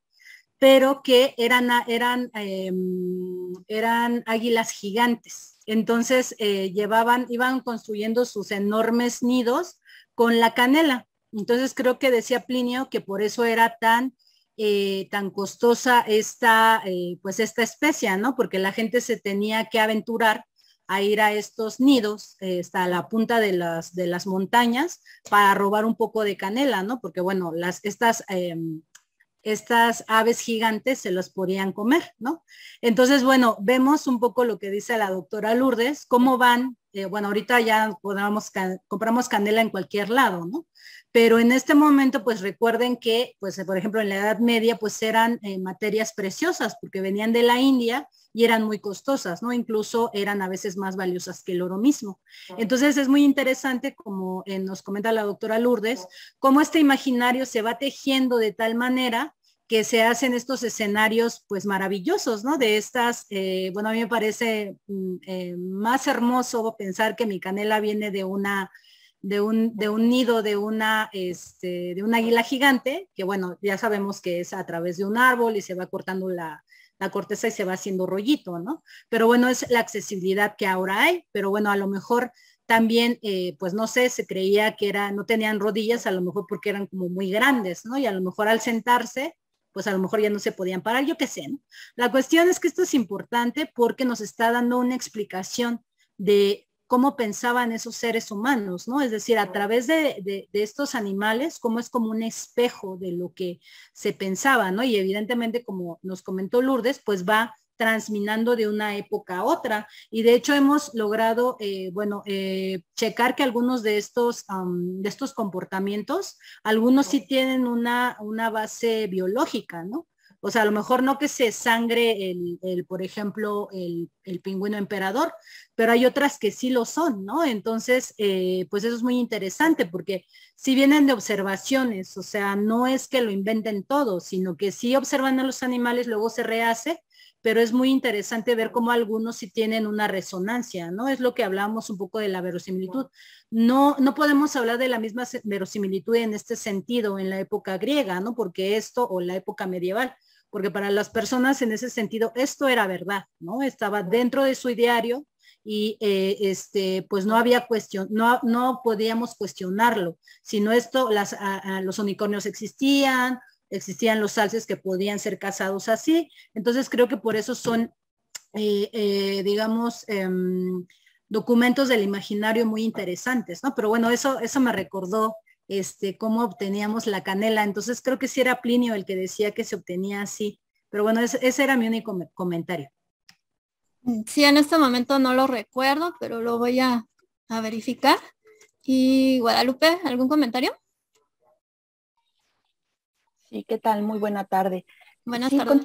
pero que eran, eran, em, eran águilas gigantes entonces eh, llevaban, iban construyendo sus enormes nidos con la canela. Entonces creo que decía Plinio que por eso era tan, eh, tan costosa esta, eh, pues esta especie, ¿no? Porque la gente se tenía que aventurar a ir a estos nidos, hasta la punta de las, de las montañas, para robar un poco de canela, ¿no? Porque bueno, las, estas em, estas aves gigantes se las podían comer, ¿no? Entonces, bueno, vemos un poco lo que dice la doctora Lourdes, cómo van, eh, bueno, ahorita ya podamos, compramos canela en cualquier lado, ¿no? Pero en este momento, pues recuerden que, pues, por ejemplo, en la Edad Media, pues eran eh, materias preciosas porque venían de la India y eran muy costosas, ¿no? Incluso eran a veces más valiosas que el oro mismo. Entonces es muy interesante, como eh, nos comenta la doctora Lourdes, cómo este imaginario se va tejiendo de tal manera que se hacen estos escenarios pues maravillosos, ¿no? De estas, eh, bueno, a mí me parece mm, eh, más hermoso pensar que mi canela viene de una, de un, de un nido de una, este, de un águila gigante, que bueno, ya sabemos que es a través de un árbol y se va cortando la, corteza y se va haciendo rollito, ¿no? Pero bueno, es la accesibilidad que ahora hay, pero bueno, a lo mejor también, eh, pues no sé, se creía que era, no tenían rodillas, a lo mejor porque eran como muy grandes, ¿no? Y a lo mejor al sentarse, pues a lo mejor ya no se podían parar, yo qué sé. ¿no? La cuestión es que esto es importante porque nos está dando una explicación de cómo pensaban esos seres humanos, ¿no? Es decir, a través de, de, estos animales, cómo es como un espejo de lo que se pensaba, ¿no? Y evidentemente, como nos comentó Lourdes, pues va transminando de una época a otra. Y de hecho hemos logrado, eh, bueno, eh, checar que algunos de estos, de estos comportamientos, algunos sí tienen una, una base biológica, ¿no? O sea, a lo mejor no que se sangre el, por ejemplo, el, el, pingüino emperador, pero hay otras que sí lo son, ¿no? Entonces, eh, pues eso es muy interesante porque si vienen de observaciones, o sea, no es que lo inventen todo, sino que si observan a los animales, luego se rehace pero es muy interesante ver cómo algunos sí tienen una resonancia, ¿no? Es lo que hablamos un poco de la verosimilitud. No, no podemos hablar de la misma verosimilitud en este sentido en la época griega, ¿no? Porque esto, o la época medieval, porque para las personas en ese sentido esto era verdad, ¿no? Estaba dentro de su ideario y eh, este, pues no había cuestión, no, no podíamos cuestionarlo, sino esto, las, los unicornios existían, existían los salses que podían ser cazados así. Entonces creo que por eso son, eh, eh, digamos, em, documentos del imaginario muy interesantes, ¿no? Pero bueno, eso, eso me recordó este, cómo obteníamos la canela. Entonces creo que sí era Plinio el que decía que se obtenía así. Pero bueno, ese, era mi único comentario. Mm, sí, en este momento no lo recuerdo, pero lo voy a verificar. Y Guadalupe, ¿algún comentario? ¿qué tal? Muy buena tarde. Buenas tardes.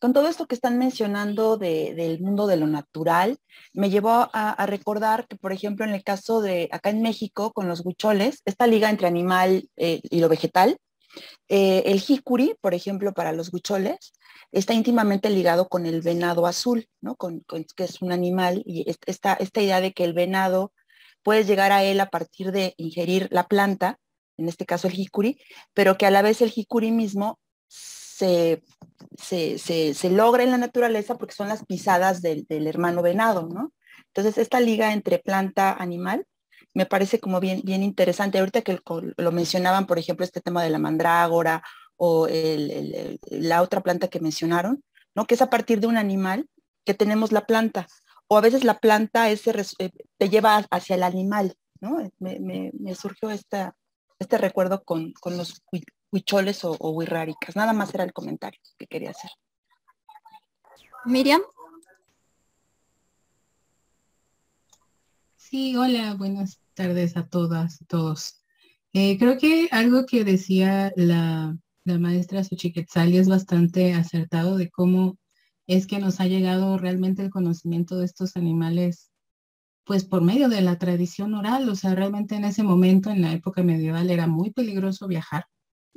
Con, todo esto que están mencionando del mundo de lo natural, me llevó a, recordar que, por ejemplo, en el caso de acá en México, con los guicholes, esta liga entre animal eh, y lo vegetal, eh, el jicuri, por ejemplo, para los guicholes, está íntimamente ligado con el venado azul, ¿no? Con, que es un animal y esta, esta idea de que el venado puede llegar a él a partir de ingerir la planta, en este caso el jicuri, pero que a la vez el jicuri mismo se, logra en la naturaleza porque son las pisadas del, hermano venado, ¿no? Entonces, esta liga entre planta-animal me parece como bien, bien interesante. Ahorita que lo mencionaban, por ejemplo, este tema de la mandrágora o la otra planta que mencionaron, ¿no? Que es a partir de un animal que tenemos la planta. O a veces la planta ese eh, te lleva hacia el animal, ¿no? me surgió esta, este recuerdo con, los huicholes o, o Nada más era el comentario que quería hacer. Miriam. Sí, hola, buenas tardes a todas, y todos. Eh, creo que algo que decía la, la maestra Suchiquetzali es bastante acertado de cómo es que nos ha llegado realmente el conocimiento de estos animales pues por medio de la tradición oral, o sea, realmente en ese momento, en la época medieval, era muy peligroso viajar,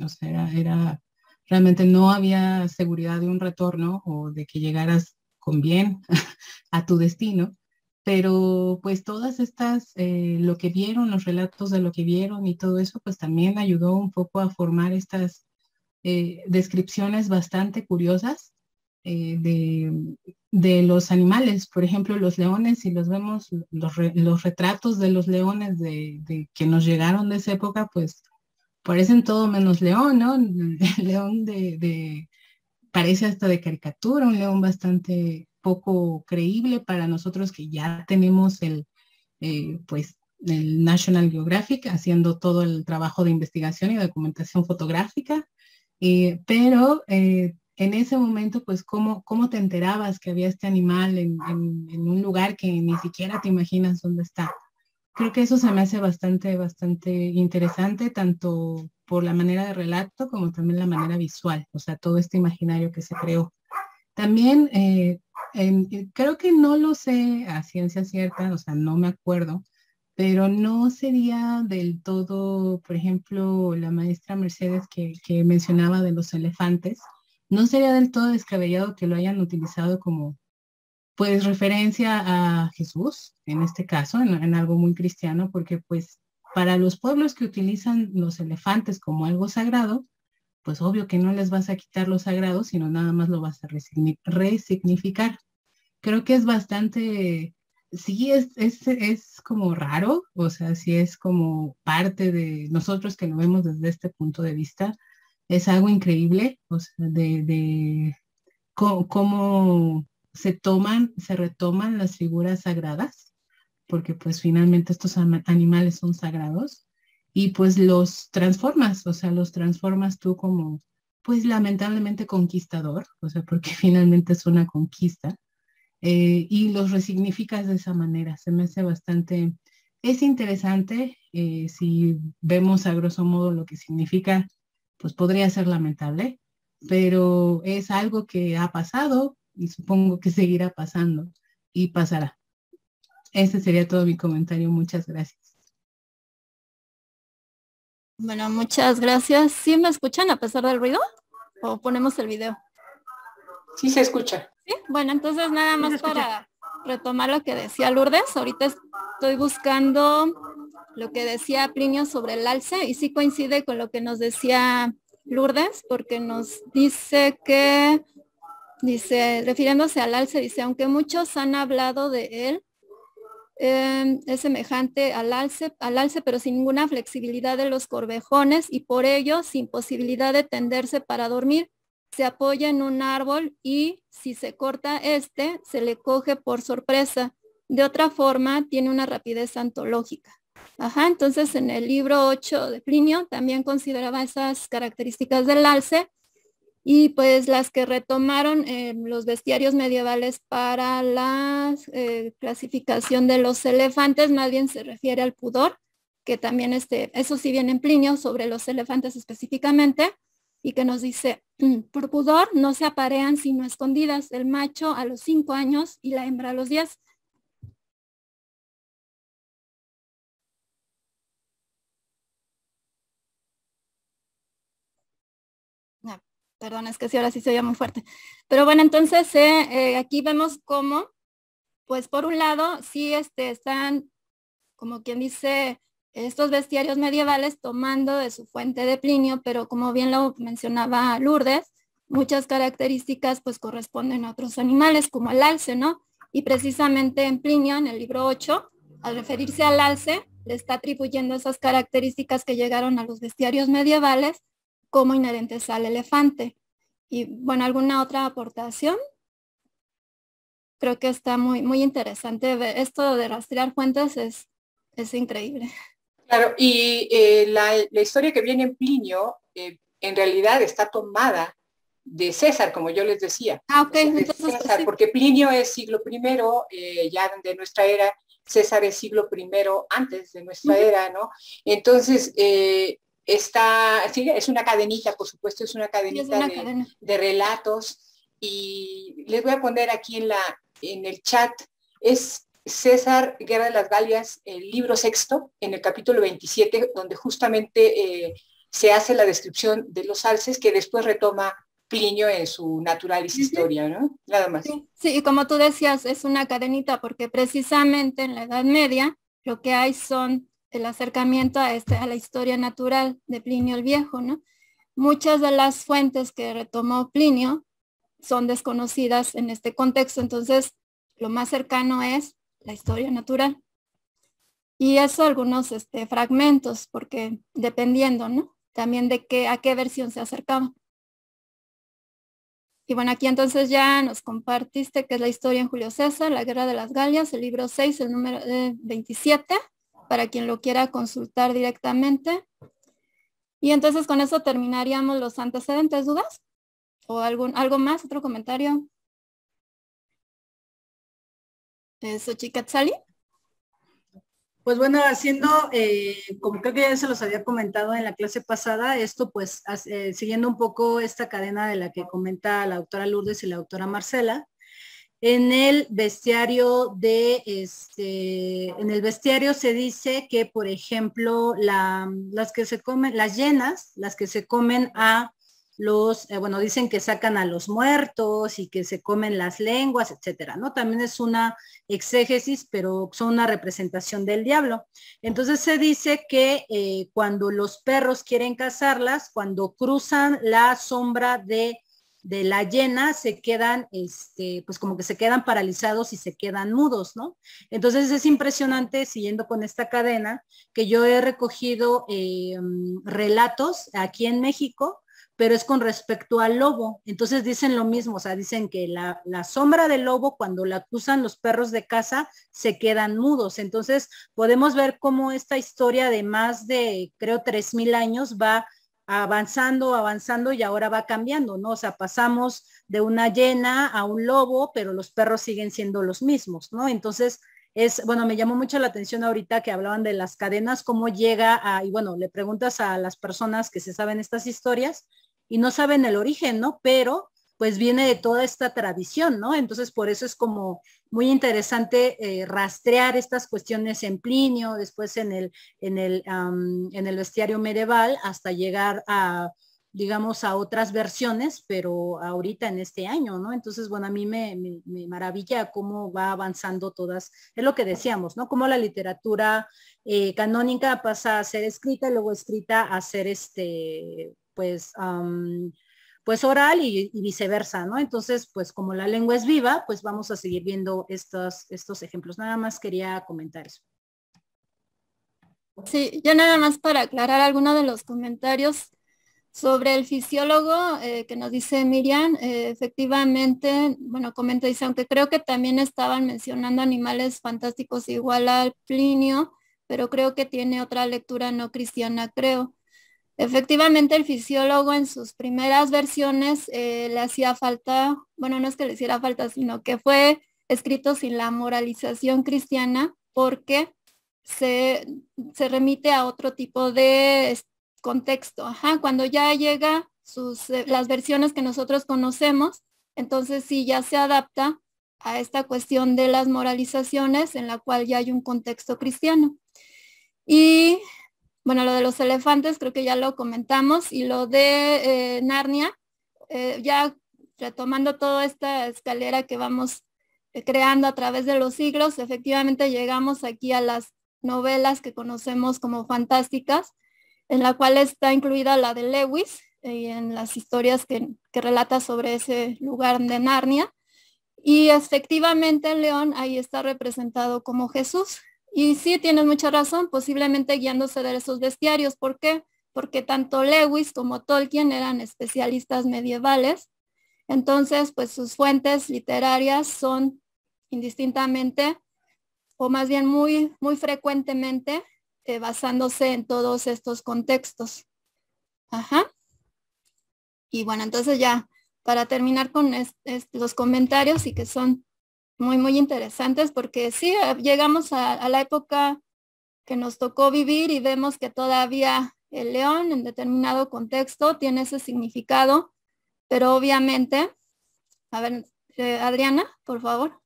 o sea, era, realmente no había seguridad de un retorno o de que llegaras con bien <laughs> a tu destino, pero pues todas estas, eh, lo que vieron, los relatos de lo que vieron y todo eso, pues también ayudó un poco a formar estas eh, descripciones bastante curiosas eh, de, de los animales, por ejemplo, los leones, si los vemos, los, retratos de los leones de, que nos llegaron de esa época, pues parecen todo menos león, ¿no? <laughs> león de, parece hasta de caricatura, un león bastante poco creíble para nosotros que ya tenemos el, eh, pues, el National Geographic haciendo todo el trabajo de investigación y documentación fotográfica, eh, pero eh, en ese momento, pues, ¿cómo, te enterabas que había este animal en, un lugar que ni siquiera te imaginas dónde está? Creo que eso se me hace bastante, bastante interesante, tanto por la manera de relato como también la manera visual, o sea, todo este imaginario que se creó. También eh, eh, creo que no lo sé a ciencia cierta, o sea, no me acuerdo, pero no sería del todo, por ejemplo, la maestra Mercedes que, que mencionaba de los elefantes no sería del todo descabellado que lo hayan utilizado como, pues, referencia a Jesús, en este caso, en, algo muy cristiano, porque pues para los pueblos que utilizan los elefantes como algo sagrado, pues obvio que no les vas a quitar lo sagrado, sino nada más lo vas a resignificar. Creo que es bastante, sí, es, es, es, como raro, o sea, sí es como parte de nosotros que lo vemos desde este punto de vista, es algo increíble, o sea, de, cómo se toman, se retoman las figuras sagradas, porque pues finalmente estos animales son sagrados, y pues los transformas, o sea, los transformas tú como, pues lamentablemente conquistador, o sea, porque <laughs> finalmente es una conquista, eh, y los resignificas de esa manera. Se me hace bastante, es interesante eh, si vemos a grosso modo lo que significa pues podría ser lamentable, pero es algo que ha pasado y supongo que seguirá pasando y pasará. Ese sería todo mi comentario. Muchas gracias. Bueno, muchas gracias. ¿Sí me escuchan a pesar del ruido? ¿O ponemos el video? Sí se escucha. bueno, entonces nada más para retomar lo que decía Lourdes. Ahorita estoy buscando lo que decía Plinio sobre el alce, y sí coincide con lo que nos decía Lourdes, porque nos dice que, dice, refiriéndose al alce, dice, aunque muchos han hablado de él, em, es semejante al alce, al alce, pero sin ninguna flexibilidad de los corvejones y por ello sin posibilidad de tenderse para dormir. Se apoya en un árbol y si se corta este, se le coge por sorpresa. De otra forma, tiene una rapidez antológica. Ajá, entonces en el libro 8 de Plinio también consideraba esas características del alce y pues las que retomaron em, los bestiarios medievales para la eh, clasificación de los elefantes, más bien se refiere al pudor, que también este, eso sí viene en Plinio sobre los elefantes específicamente y que nos dice, mm, por pudor no se aparean sino escondidas, el macho a los 5 años y la hembra a los 10 Perdón, es que sí, ahora sí se oía muy fuerte. Pero bueno, entonces eh, eh, aquí vemos cómo, pues por un lado, sí este, están, como quien dice, estos bestiarios medievales tomando de su fuente de Plinio, pero como bien lo mencionaba Lourdes, muchas características pues corresponden a otros animales, como el alce, ¿no? Y precisamente en Plinio, en el libro 8, al referirse al alce, le está atribuyendo esas características que llegaron a los bestiarios medievales como inherentes al elefante. Y bueno, ¿alguna otra aportación? Creo que está muy, muy interesante. Esto de rastrear fuentes es, es increíble. Claro, y eh, la, historia que viene en Plinio eh, en realidad está tomada de César, como yo les decía. Ah, ok. Pues porque Plinio es siglo primero, eh, ya de nuestra era, César es siglo primero antes de nuestra era, ¿no? Entonces, Está, sí, es una cadenita, por supuesto, es una cadenita de, relatos. Y les voy a poner aquí en, la, en el chat, es César Guerra de las Galias, el libro sexto, en el capítulo 27, donde justamente eh, se hace la descripción de los alces que después retoma Plinio en su Naturalis Historia, ¿no? Nada más. Sí, sí, y como tú decías, es una cadenita porque precisamente en la Edad Media lo que hay son el acercamiento a, este, a la historia natural de Plinio el Viejo, ¿no? Muchas de las fuentes que retomó Plinio son desconocidas en este contexto, entonces lo más cercano es la historia natural. Y eso algunos este, fragmentos, porque dependiendo, ¿no? También de qué, a qué versión se acercaba. Y bueno, aquí entonces ya nos compartiste que es la historia en Julio César, la Guerra de las Galias, el libro 6, el número 27. Eh, para quien lo quiera consultar directamente. Y entonces con eso terminaríamos los antecedentes, ¿dudas? ¿O algún, algo más, otro comentario? Eso, Chicatzali. Pues bueno, haciendo, eh, como creo que ya se los había comentado en la clase pasada, esto pues eh, siguiendo un poco esta cadena de la que comenta la doctora Lourdes y la doctora Marcela, en el bestiario de este, en el bestiario se dice que, por ejemplo, las que se comen, las llenas, las que se comen a los, eh, bueno, dicen que sacan a los muertos y que se comen las lenguas, etcétera, ¿no? También es una exégesis, pero son una representación del diablo. Entonces se dice que eh, cuando los perros quieren cazarlas, cuando cruzan la sombra de de la llena se quedan, este, pues como que se quedan paralizados y se quedan mudos, ¿no? Entonces es impresionante, siguiendo con esta cadena, que yo he recogido eh, mm, relatos aquí en México, pero es con respecto al lobo. Entonces dicen lo mismo, o sea, dicen que la, la sombra del lobo, cuando la acusan los perros de casa, se quedan mudos. Entonces podemos ver cómo esta historia de más de, creo, 3.000 años va avanzando, avanzando y ahora va cambiando, ¿no? O sea, pasamos de una llena a un lobo, pero los perros siguen siendo los mismos, ¿no? Entonces, es, bueno, me llamó mucho la atención ahorita que hablaban de las cadenas, cómo llega a, y bueno, le preguntas a las personas que se saben estas historias y no saben el origen, ¿no? Pero pues viene de toda esta tradición, ¿no? Entonces, por eso es como muy interesante eh, rastrear estas cuestiones en Plinio, después en el, en el, en el bestiario medieval, hasta llegar a, digamos, a otras versiones, pero ahorita en este año, ¿no? Entonces, bueno, a mí me, maravilla cómo va avanzando todas, es lo que decíamos, ¿no? Cómo la literatura eh, canónica pasa a ser escrita y luego escrita a ser, este, pues, pues oral y, viceversa, ¿no? Entonces, pues como la lengua es viva, pues vamos a seguir viendo estos, estos ejemplos. Nada más quería comentar eso. Sí, ya nada más para aclarar alguno de los comentarios sobre el fisiólogo eh, que nos dice Miriam, eh, efectivamente, bueno, comenta, dice, aunque creo que también estaban mencionando animales fantásticos igual al Plinio, pero creo que tiene otra lectura no cristiana, creo. Efectivamente, el fisiólogo en sus primeras versiones eh, le hacía falta, bueno, no es que le hiciera falta, sino que fue escrito sin la moralización cristiana porque se, remite a otro tipo de contexto. Ajá, cuando ya llega sus, eh, las versiones que nosotros conocemos, entonces sí ya se adapta a esta cuestión de las moralizaciones en la cual ya hay un contexto cristiano. Y bueno, lo de los elefantes creo que ya lo comentamos y lo de eh, Narnia, eh, ya retomando toda esta escalera que vamos eh, creando a través de los siglos, efectivamente llegamos aquí a las novelas que conocemos como fantásticas, en la cual está incluida la de Lewis y en las historias que, que relata sobre ese lugar de Narnia. Y efectivamente el León ahí está representado como Jesús, y sí, tienes mucha razón, posiblemente guiándose de esos bestiarios. ¿Por qué? Porque tanto Lewis como Tolkien eran especialistas medievales. Entonces, pues sus fuentes literarias son indistintamente, o más bien muy, muy frecuentemente, eh, basándose en todos estos contextos. Ajá. Y bueno, entonces ya, para terminar con los comentarios y que son muy, muy interesantes porque sí, eh, llegamos a, la época que nos tocó vivir y vemos que todavía el león en determinado contexto tiene ese significado, pero obviamente, a ver, eh, Adriana, por favor.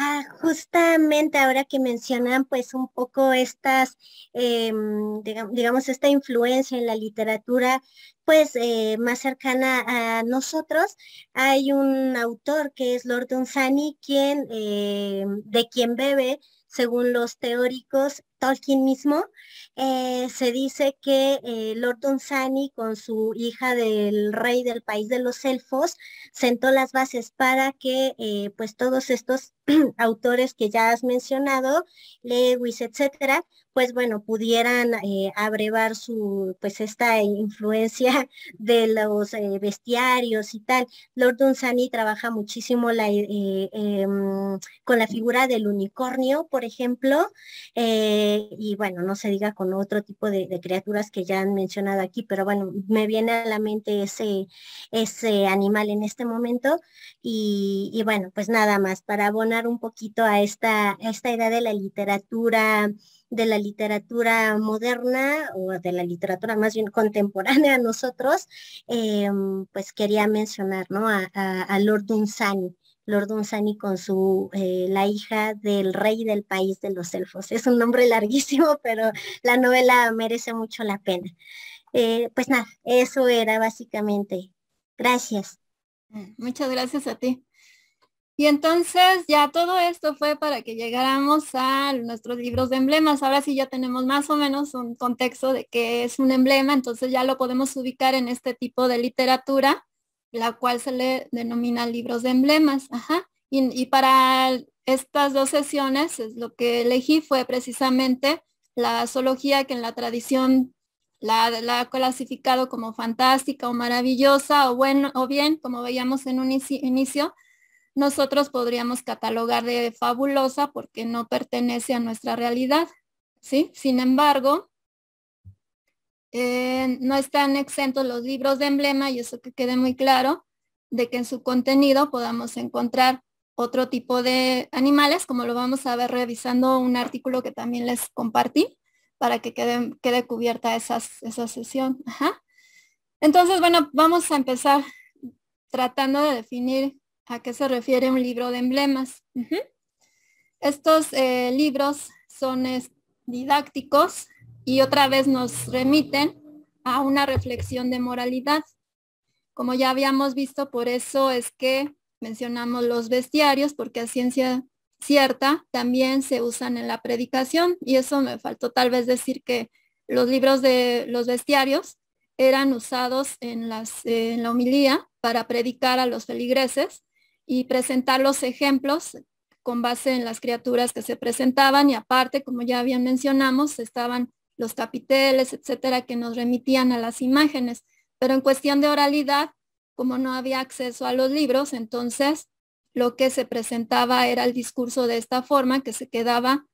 Ah, justamente ahora que mencionan pues un poco estas, em, digamos, esta influencia en la literatura pues eh, más cercana a nosotros, hay un autor que es Lord unzani quien, eh, de quien bebe, según los teóricos, Tolkien mismo, eh, se dice que eh, Lord Dunsany con su hija del rey del país de los elfos sentó las bases para que eh, pues todos estos <clears throat> autores que ya has mencionado, Lewis, etcétera, pues bueno, pudieran abrevar su pues esta influencia <laughs> de los bestiarios y tal. Lord Dunsany trabaja muchísimo em, con la figura del unicornio, por ejemplo, y bueno, no se diga con otro tipo de, criaturas que ya han mencionado aquí, pero bueno, me viene a la mente ese, ese animal en este momento y, bueno, pues nada más para abonar un poquito a esta, esta idea de la literatura de la literatura moderna o de la literatura más bien <laughs> contemporánea a nosotros, em, pues quería mencionar ¿no? a, a Lord Dunsany. Lord Unsani con su, eh, la hija del rey del país de los elfos. Es un nombre larguísimo, <laughs> pero la novela merece mucho la pena. Eh, pues nada, eso era básicamente. Gracias. Mm, muchas gracias a ti. Y entonces ya todo esto fue para que llegáramos a nuestros libros de emblemas. Ahora sí ya tenemos más o menos un contexto de qué es un emblema, entonces ya lo podemos ubicar en este tipo de literatura la cual se le denomina libros de emblemas. Y, para estas dos sesiones es lo que elegí fue precisamente la zoología que en la tradición la, la ha clasificado como fantástica o maravillosa o bueno o bien, como veíamos en un inicio, nosotros podríamos catalogar de fabulosa porque no pertenece a nuestra realidad. ¿sí? Sin embargo, eh, no están exentos los libros de emblema y eso que quede muy claro, de que en su contenido podamos encontrar otro tipo de animales, como lo vamos a ver revisando un artículo que también les compartí para que quede, quede cubierta esas, esa sesión. Entonces, bueno, vamos a empezar tratando de definir a qué se refiere un libro de emblemas. Estos eh, libros son didácticos, y otra vez nos remiten a una reflexión de moralidad. Como ya habíamos visto, por eso es que mencionamos los bestiarios, porque a ciencia cierta también se usan en la predicación y eso me faltó tal vez decir que los libros de los bestiarios eran usados en, las, la homilía para predicar a los feligreses y presentar los ejemplos con base en las criaturas que se presentaban y aparte, como ya bien mencionamos, estaban los capiteles, etcétera, que nos remitían a las imágenes. Pero en cuestión de oralidad, como no había acceso a los libros, entonces lo que se presentaba era el discurso de esta forma, que se quedaba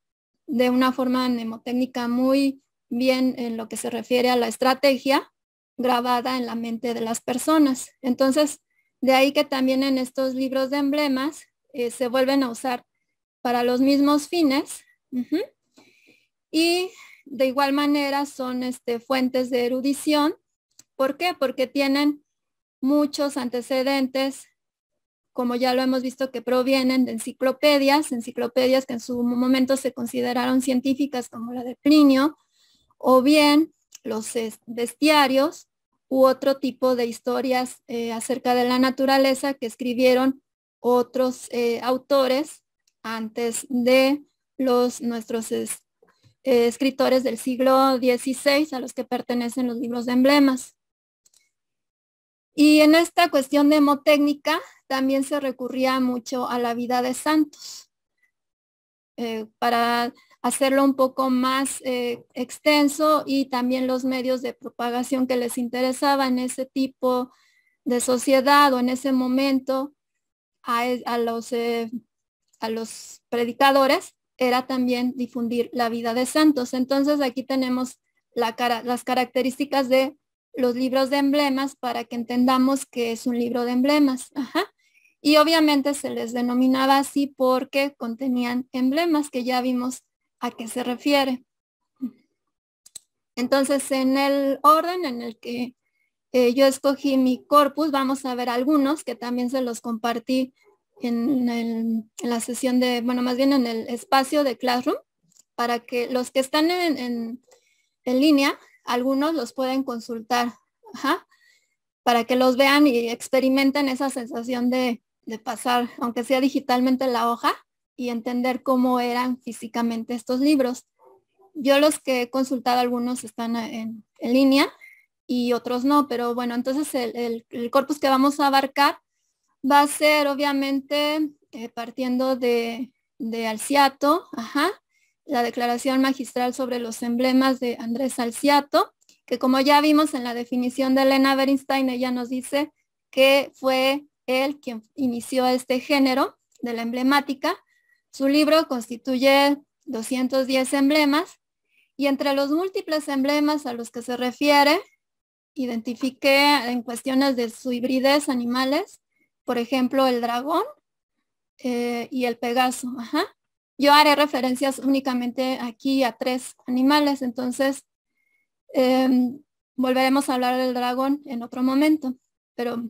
de una forma mnemotécnica muy bien en lo que se refiere a la estrategia grabada en la mente de las personas. Entonces, de ahí que también en estos libros de emblemas eh, se vuelven a usar para los mismos fines. Y de igual manera son este, fuentes de erudición. ¿Por qué? Porque tienen muchos antecedentes, como ya lo hemos visto, que provienen de enciclopedias, enciclopedias que en su momento se consideraron científicas como la de Plinio, o bien los bestiarios u otro tipo de historias eh, acerca de la naturaleza que escribieron otros eh, autores antes de los nuestros eh, escritores del siglo XVI a los que pertenecen los libros de emblemas. Y en esta cuestión de también se recurría mucho a la vida de santos. Eh, para hacerlo un poco más eh, extenso y también los medios de propagación que les interesaba en ese tipo de sociedad o en ese momento a e, los predicadores era también difundir la vida de santos. Entonces aquí tenemos las características de los libros de emblemas para que entendamos que es un libro de emblemas. Y obviamente se les denominaba así porque contenían emblemas que ya vimos a qué se refiere. Entonces, en el orden en el que eh, yo escogí mi corpus, vamos a ver algunos que también se los compartí en, la sesión de, bueno, más bien en el espacio de Classroom, para que los que están en, línea, algunos los pueden consultar, para que los vean y experimenten esa sensación de, pasar, aunque sea digitalmente la hoja, y entender cómo eran físicamente estos libros. Yo los que he consultado, algunos están en, línea y otros no, pero bueno, entonces el, corpus que vamos a abarcar va a ser obviamente eh, partiendo de, Alciato, ajá, la declaración magistral sobre los emblemas de Andrés Alciato, que como ya vimos en la definición de Elena Bernstein, ella nos dice que fue él quien inició este género de la emblemática. Su libro constituye 210 emblemas y entre los múltiples emblemas a los que se refiere, identifique en cuestiones de su hibridez animales por ejemplo, el dragón eh, y el pegaso. Yo haré referencias únicamente aquí a tres animales, entonces em, volveremos a hablar del dragón en otro momento. Pero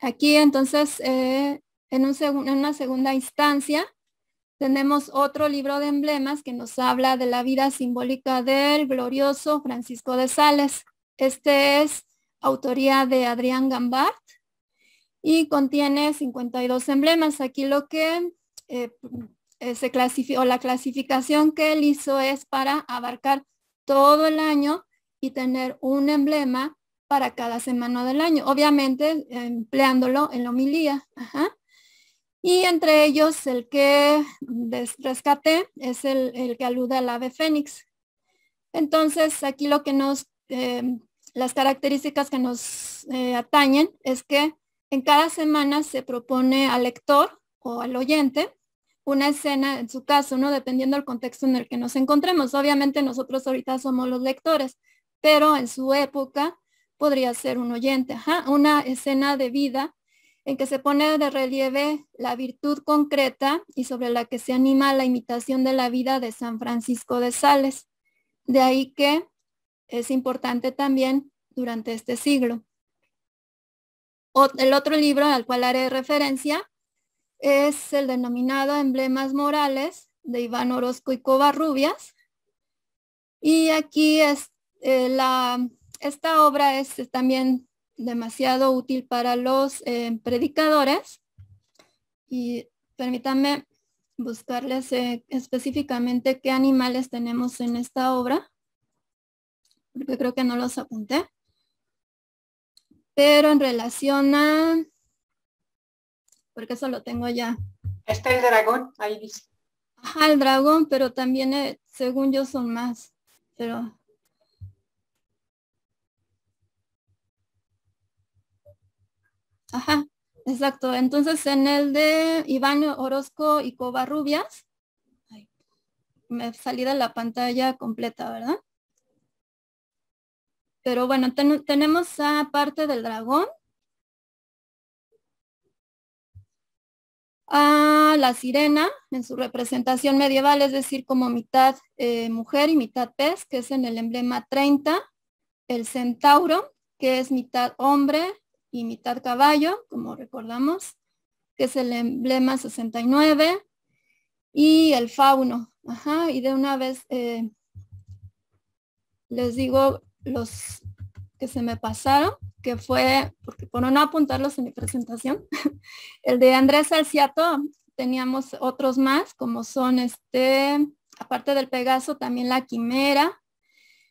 aquí entonces, eh, en, un en una segunda instancia, tenemos otro libro de emblemas que nos habla de la vida simbólica del glorioso Francisco de Sales. Este es autoría de Adrián Gambart y contiene 52 emblemas. Aquí lo que eh, eh, se clasificó, la clasificación que él hizo es para abarcar todo el año y tener un emblema para cada semana del año, obviamente empleándolo en la homilía. Y entre ellos el que rescate es el, que alude al ave fénix. Entonces aquí lo que nos, eh, las características que nos atañen es que en cada semana se propone al lector o al oyente una escena, en su caso, ¿no? Dependiendo del contexto en el que nos encontremos. Obviamente nosotros ahorita somos los lectores, pero en su época podría ser un oyente, una escena de vida en que se pone de relieve la virtud concreta y sobre la que se anima la imitación de la vida de San Francisco de Sales. De ahí que es importante también durante este siglo el otro libro al cual haré referencia es el denominado Emblemas Morales de Iván Orozco y Covarrubias. Y aquí es, eh, la, esta obra es también demasiado útil para los eh, predicadores. Y permítanme buscarles eh, específicamente qué animales tenemos en esta obra, porque creo que no los apunté. Pero en relación a... Porque eso lo tengo ya. Está el dragón, ahí dice. Ajá, el dragón, pero también, eh, según yo, son más. Pero Ajá, exacto. Entonces en el de Iván Orozco y Rubias, me salida de la pantalla completa, ¿verdad? Pero bueno, tenemos a parte del dragón. A la sirena en su representación medieval, es decir, como mitad eh, mujer y mitad pez, que es en el emblema 30. El centauro, que es mitad hombre y mitad caballo, como recordamos, que es el emblema 69. Y el fauno. Ajá, y de una vez eh, les digo los que se me pasaron, que fue, porque por no apuntarlos en mi presentación, <laughs> el de Andrés Alciato, teníamos otros más, como son este, aparte del Pegaso, también la Quimera.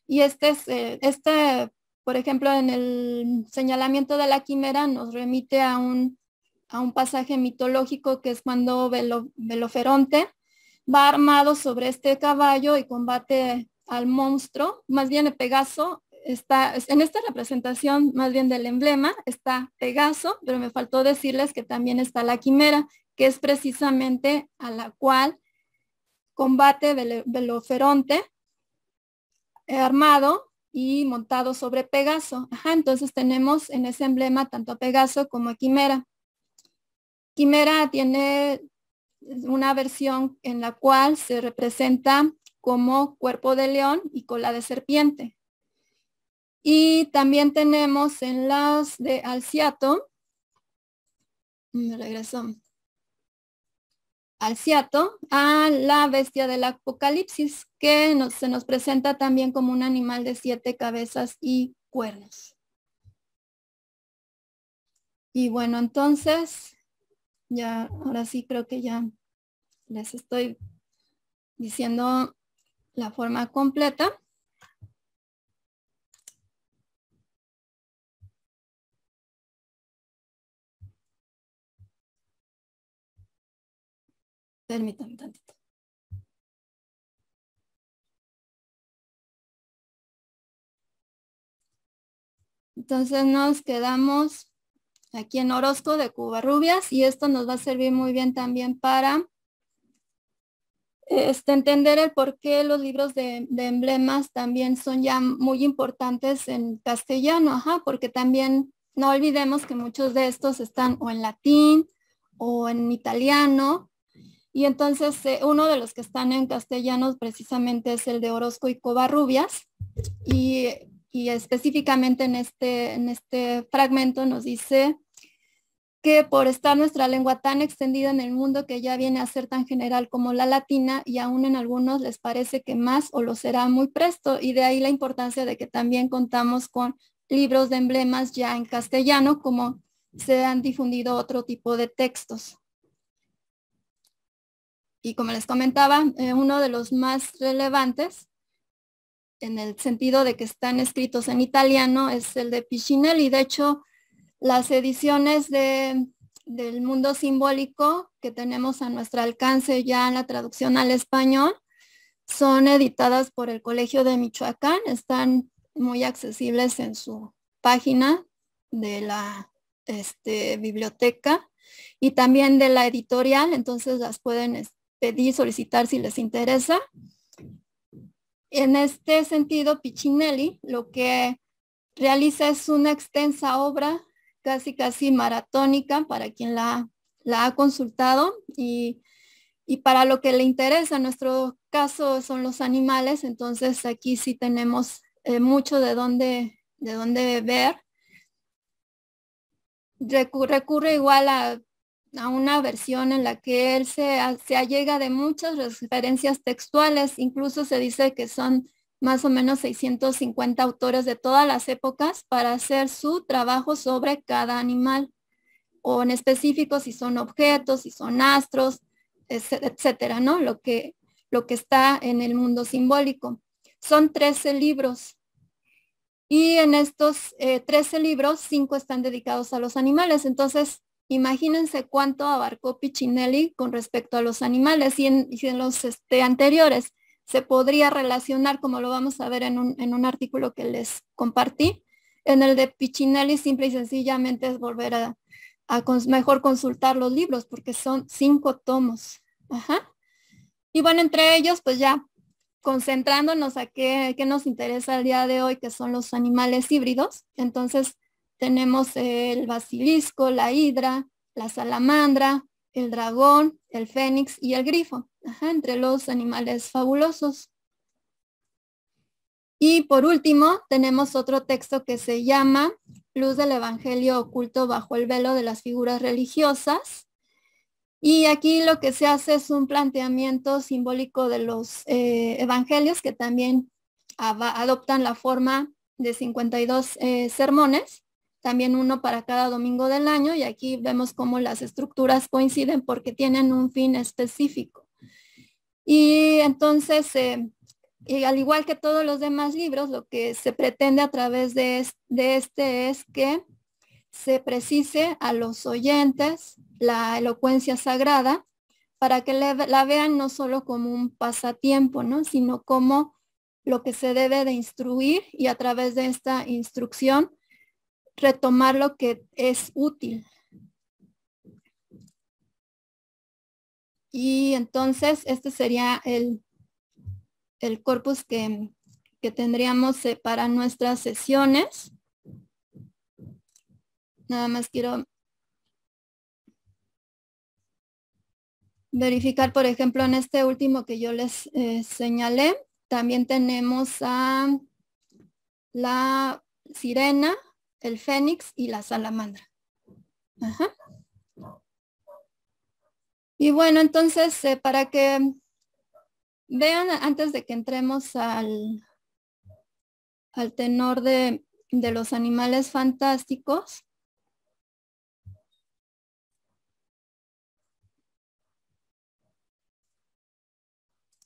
Y este, eh, este, por ejemplo, en el señalamiento de la Quimera nos remite a un, a un pasaje mitológico que es cuando beloferonte, Veloferonte va armado sobre este caballo y combate al monstruo, más bien el Pegaso está, en esta representación más bien del emblema está Pegaso, pero me faltó decirles que también está la quimera, que es precisamente a la cual combate veloferonte Beloferonte armado y montado sobre Pegaso. Ajá, entonces tenemos en ese emblema tanto a Pegaso como a Quimera. Quimera tiene una versión en la cual se representa como cuerpo de león y cola de serpiente. Y también tenemos en las de Alciato, me regreso, Alciato, a la bestia del apocalipsis, que se nos presenta también como un animal de siete cabezas y cuernos. Y bueno, entonces, ya, ahora sí creo que ya les estoy diciendo la forma completa. Permítame tantito. Entonces nos quedamos aquí en Orozco de Cuba Rubias y esto nos va a servir muy bien también para este, entender el por qué los libros de, emblemas también son ya muy importantes en castellano, porque también no olvidemos que muchos de estos están o en latín o en italiano y entonces eh, uno de los que están en castellano precisamente es el de Orozco y Covarrubias. Y, y específicamente en este, en este fragmento nos dice que por estar nuestra lengua tan extendida en el mundo que ya viene a ser tan general como la latina y aún en algunos les parece que más o lo será muy presto y de ahí la importancia de que también contamos con libros de emblemas ya en castellano como se han difundido otro tipo de textos. Y como les comentaba, eh, uno de los más relevantes, en el sentido de que están escritos en italiano, es el de Piccinelli. De hecho, las ediciones del mundo simbólico que tenemos a nuestro alcance ya en la traducción al español son editadas por el Colegio de Michoacán, están muy accesibles en su página de la este, biblioteca y también de la editorial, entonces las pueden pedí solicitar si les interesa. En este sentido, Piccinelli lo que realiza es una extensa obra, casi casi maratónica para quien la, ha consultado y, para lo que le interesa, en nuestro caso son los animales, entonces aquí sí tenemos eh, mucho de dónde, de dónde ver. recurre igual a a una versión en la que él se, se allega de muchas referencias textuales, incluso se dice que son más o menos 650 autores de todas las épocas para hacer su trabajo sobre cada animal, o en específico si son objetos, si son astros, etcétera, ¿no? Lo que, lo que está en el mundo simbólico. Son 13 libros. Y en estos 13 eh, libros, 5 están dedicados a los animales. Entonces, Imagínense cuánto abarcó Piccinelli con respecto a los animales y en, los este, anteriores se podría relacionar, como lo vamos a ver en un, artículo que les compartí. En el de Piccinelli, simple y sencillamente es volver a, mejor consultar los libros, porque son cinco tomos. Y bueno, entre ellos, pues ya concentrándonos a qué, qué, nos interesa el día de hoy, que son los animales híbridos. Entonces, tenemos el basilisco, la hidra, la salamandra, el dragón, el fénix y el grifo, entre los animales fabulosos. Y por último, tenemos otro texto que se llama Luz del Evangelio oculto bajo el velo de las figuras religiosas. Y aquí lo que se hace es un planteamiento simbólico de los eh, evangelios que también adoptan la forma de 52 eh, sermones también uno para cada domingo del año y aquí vemos cómo las estructuras coinciden porque tienen un fin específico. Y entonces, eh, al igual que todos los demás libros, lo que se pretende a través de, de este es que se precise a los oyentes la elocuencia sagrada para que la vean no solo como un pasatiempo, ¿no? sino como lo que se debe de instruir y a través de esta instrucción retomar lo que es útil. Y entonces este sería el, el corpus que, tendríamos eh, para nuestras sesiones. Nada más quiero verificar, por ejemplo, en este último que yo les eh, señalé, también tenemos a la sirena, el fénix y la salamandra. Y bueno, entonces, eh, para que vean, antes de que entremos al, al tenor de, de los animales fantásticos,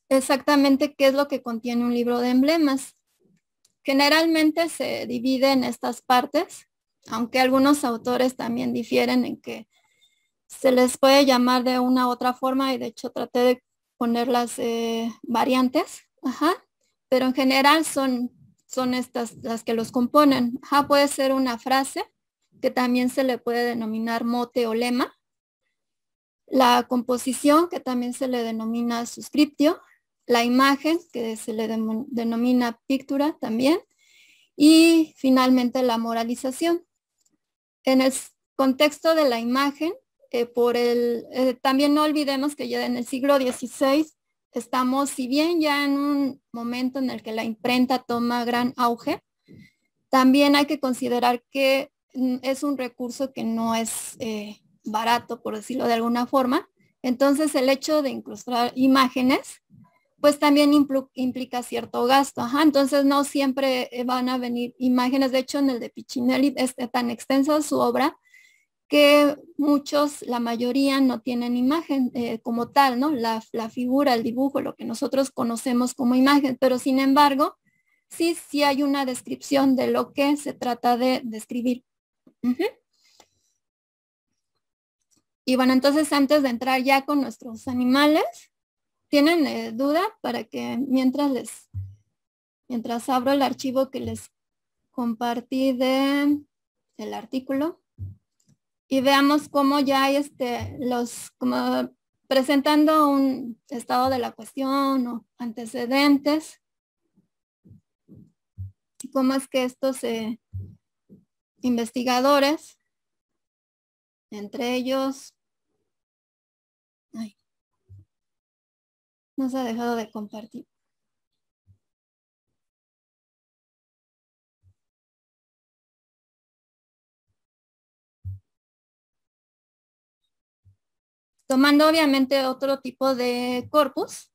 exactamente qué es lo que contiene un libro de emblemas. Generalmente se divide en estas partes, aunque algunos autores también difieren en que se les puede llamar de una u otra forma y de hecho traté de poner las eh, variantes, pero en general son, estas las que los componen. puede ser una frase que también se le puede denominar mote o lema, la composición que también se le denomina suscriptio la imagen, que se le denomina pictura también, y finalmente la moralización. En el contexto de la imagen, eh, por el, eh, también no olvidemos que ya en el siglo XVI estamos, si bien ya en un momento en el que la imprenta toma gran auge, también hay que considerar que mm, es un recurso que no es eh, barato, por decirlo de alguna forma. Entonces, el hecho de incrustar imágenes pues también implica cierto gasto. entonces no siempre eh, van a venir imágenes. De hecho, en el de Piccinelli es eh, tan extensa su obra que muchos, la mayoría no tienen imagen eh, como tal, ¿no? La, figura, el dibujo, lo que nosotros conocemos como imagen, pero sin embargo, sí, sí hay una descripción de lo que se trata de describir. Y bueno, entonces antes de entrar ya con nuestros animales, ¿Tienen eh, duda para que mientras les, mientras abro el archivo que les compartí de el artículo y veamos cómo ya hay este, los, como presentando un estado de la cuestión o antecedentes, cómo es que estos eh, investigadores, entre ellos nos ha dejado de compartir. Tomando obviamente otro tipo de corpus,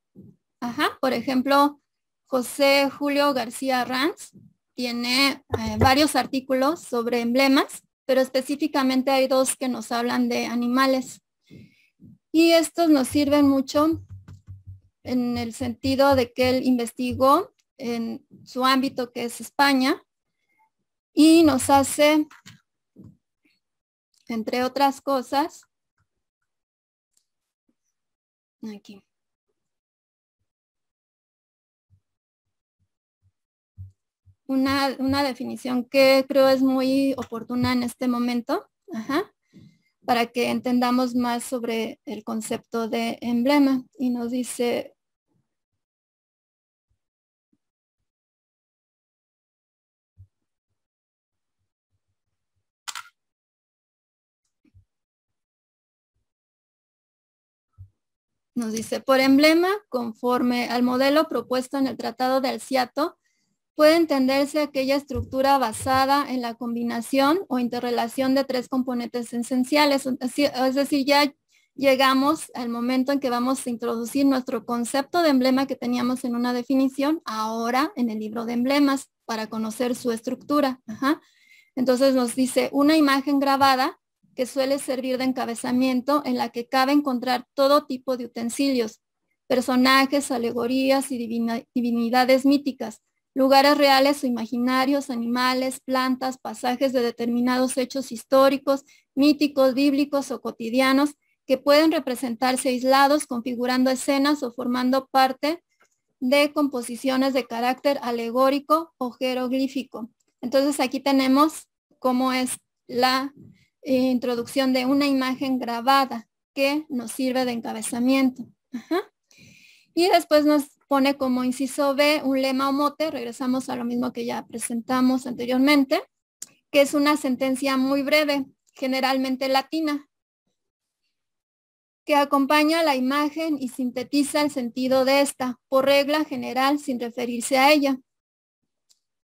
Ajá, por ejemplo, José Julio García Ranz tiene eh, varios artículos sobre emblemas, pero específicamente hay dos que nos hablan de animales. Y estos nos sirven mucho en el sentido de que él investigó en su ámbito que es España y nos hace, entre otras cosas, aquí. Una, una definición que creo es muy oportuna en este momento. Ajá para que entendamos más sobre el concepto de emblema. Y nos dice, nos dice, por emblema, conforme al modelo propuesto en el Tratado de Alciato, puede entenderse aquella estructura basada en la combinación o interrelación de tres componentes esenciales. Es decir, ya llegamos al momento en que vamos a introducir nuestro concepto de emblema que teníamos en una definición ahora en el libro de emblemas para conocer su estructura. Entonces nos dice una imagen grabada que suele servir de encabezamiento en la que cabe encontrar todo tipo de utensilios, personajes, alegorías y divinidades míticas lugares reales o imaginarios, animales, plantas, pasajes de determinados hechos históricos, míticos, bíblicos o cotidianos que pueden representarse aislados, configurando escenas o formando parte de composiciones de carácter alegórico o jeroglífico. Entonces aquí tenemos cómo es la eh, introducción de una imagen grabada que nos sirve de encabezamiento. Y después nos pone como inciso B un lema o mote, regresamos a lo mismo que ya presentamos anteriormente, que es una sentencia muy breve, generalmente latina, que acompaña la imagen y sintetiza el sentido de esta, por regla general, sin referirse a ella.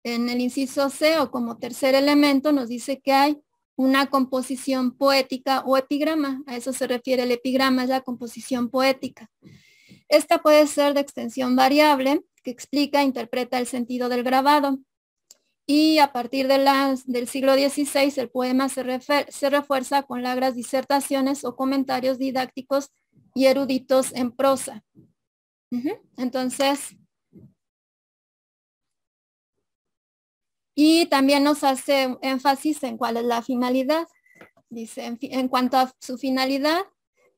En el inciso C o como tercer elemento nos dice que hay una composición poética o epigrama, a eso se refiere el epigrama, es la composición poética. Esta puede ser de extensión variable, que explica e interpreta el sentido del grabado. Y a partir de del siglo XVI, el poema se, refuerza con largas disertaciones o comentarios didácticos y eruditos en prosa. Entonces, y también nos hace énfasis en cuál es la finalidad. Dice, en cuanto a su finalidad,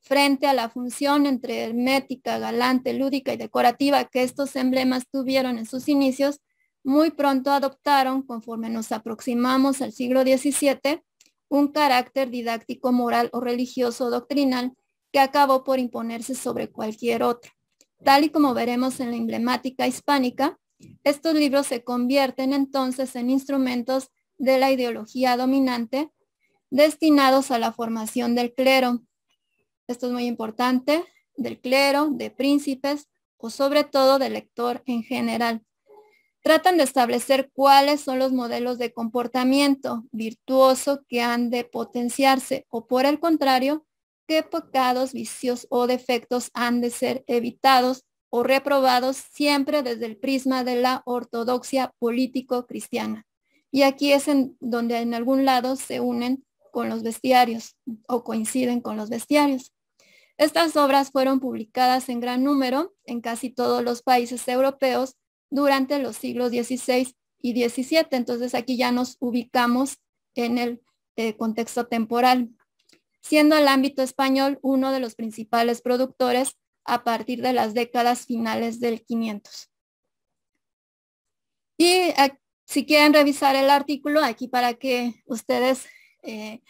frente a la función entre hermética, galante, lúdica y decorativa que estos emblemas tuvieron en sus inicios, muy pronto adoptaron, conforme nos aproximamos al siglo XVII, un carácter didáctico, moral o religioso doctrinal que acabó por imponerse sobre cualquier otro. Tal y como veremos en la emblemática hispánica, estos libros se convierten entonces en instrumentos de la ideología dominante destinados a la formación del clero, esto es muy importante, del clero, de príncipes o sobre todo del lector en general. Tratan de establecer cuáles son los modelos de comportamiento virtuoso que han de potenciarse o por el contrario, qué pecados, vicios o defectos han de ser evitados o reprobados siempre desde el prisma de la ortodoxia político-cristiana. Y aquí es en donde en algún lado se unen con los bestiarios o coinciden con los bestiarios. Estas obras fueron publicadas en gran número en casi todos los países europeos durante los siglos XVI y XVII. Entonces aquí ya nos ubicamos en el eh, contexto temporal, siendo el ámbito español uno de los principales productores a partir de las décadas finales del 500. Y eh, si quieren revisar el artículo aquí para que ustedes eh,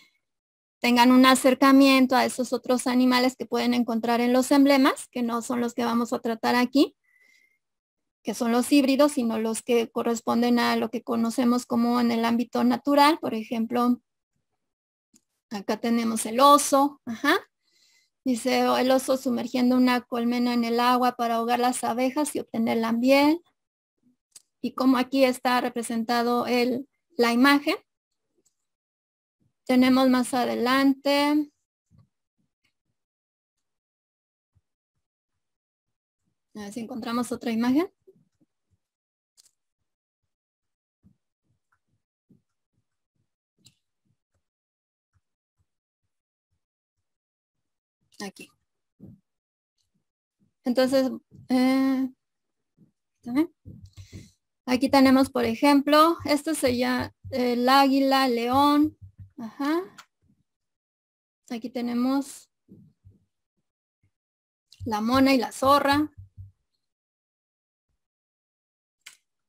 tengan un acercamiento a esos otros animales que pueden encontrar en los emblemas, que no son los que vamos a tratar aquí, que son los híbridos, sino los que corresponden a lo que conocemos como en el ámbito natural. Por ejemplo, acá tenemos el oso, ajá. Dice el oso sumergiendo una colmena en el agua para ahogar las abejas y obtener la miel. Y como aquí está representado la imagen, tenemos más adelante. A ver si encontramos otra imagen. Aquí. Entonces, eh, aquí tenemos, por ejemplo, esto sería eh, el águila, león, Ajá. Aquí tenemos la mona y la zorra.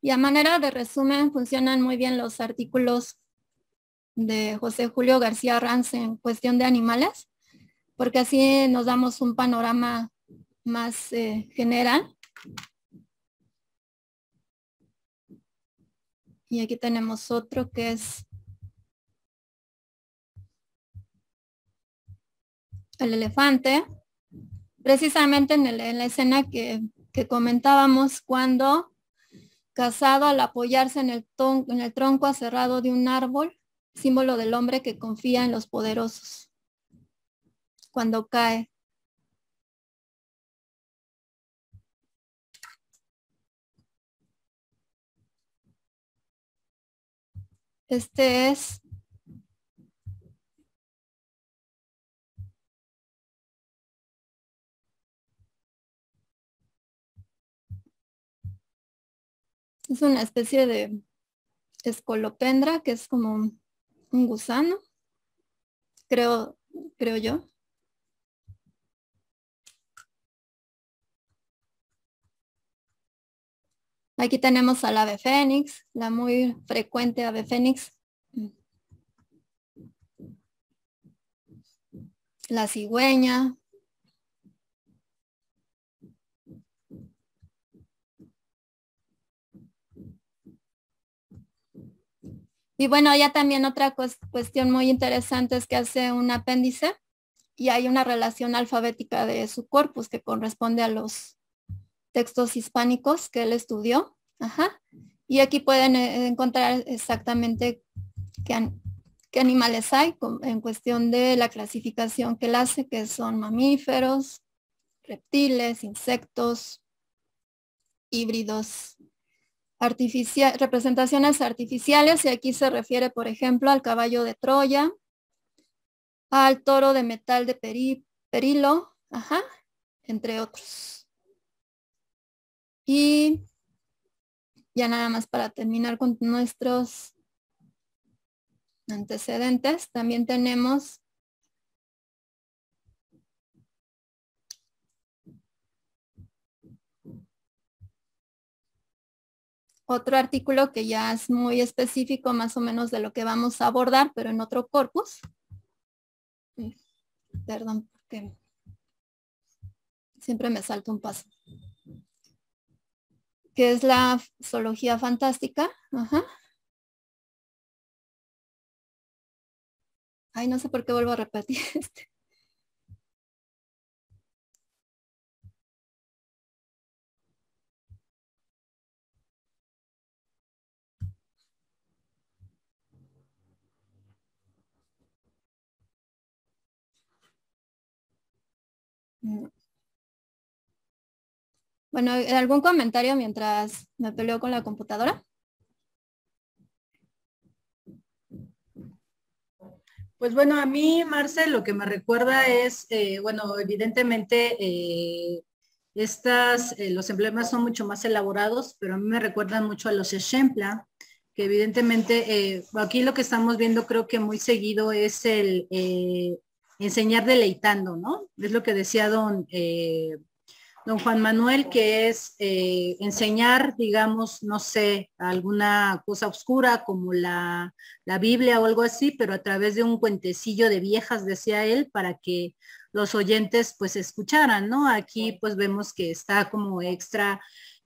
Y a manera de resumen, funcionan muy bien los artículos de José Julio García Ranz en cuestión de animales, porque así nos damos un panorama más eh, general. Y aquí tenemos otro que es el elefante, precisamente en, la escena que, comentábamos cuando casado al apoyarse en el, en el tronco aserrado de un árbol, símbolo del hombre que confía en los poderosos, cuando cae. Este es Es una especie de escolopendra que es como un, gusano, creo, creo yo. Aquí tenemos al ave fénix, la muy frecuente ave fénix. La cigüeña, Y bueno, ya también otra cuestión muy interesante es que hace un apéndice y hay una relación alfabética de su corpus que corresponde a los textos hispánicos que él estudió. Ajá. Y aquí pueden eh, encontrar exactamente qué, qué animales hay en cuestión de la clasificación que él hace, que son mamíferos, reptiles, insectos, híbridos, artificial, representaciones artificiales, y aquí se refiere, por ejemplo, al caballo de Troya, al toro de metal de Perilo, entre otros. Y ya nada más para terminar con nuestros antecedentes, también tenemos otro artículo que ya es muy específico más o menos de lo que vamos a abordar, pero en otro corpus. Perdón, porque siempre me salto un paso. Que es la zoología fantástica. Ajá. Ay, no sé por qué vuelvo a repetir <laughs> este. Bueno, ¿algún comentario mientras me peleo con la computadora? Pues bueno, a mí, Marce, lo que me recuerda es, eh, bueno, evidentemente eh, estas, eh, los emblemas son mucho más elaborados, pero a mí me recuerdan mucho a los ESHempla, que evidentemente aquí lo que estamos viendo creo que muy seguido es el, enseñar deleitando, ¿no? Es lo que decía don, eh, don Juan Manuel, que es eh, enseñar, digamos, no sé, alguna cosa oscura como la, la Biblia o algo así, pero a través de un cuentecillo de viejas, decía él, para que los oyentes pues escucharan, ¿no? Aquí pues vemos que está como extra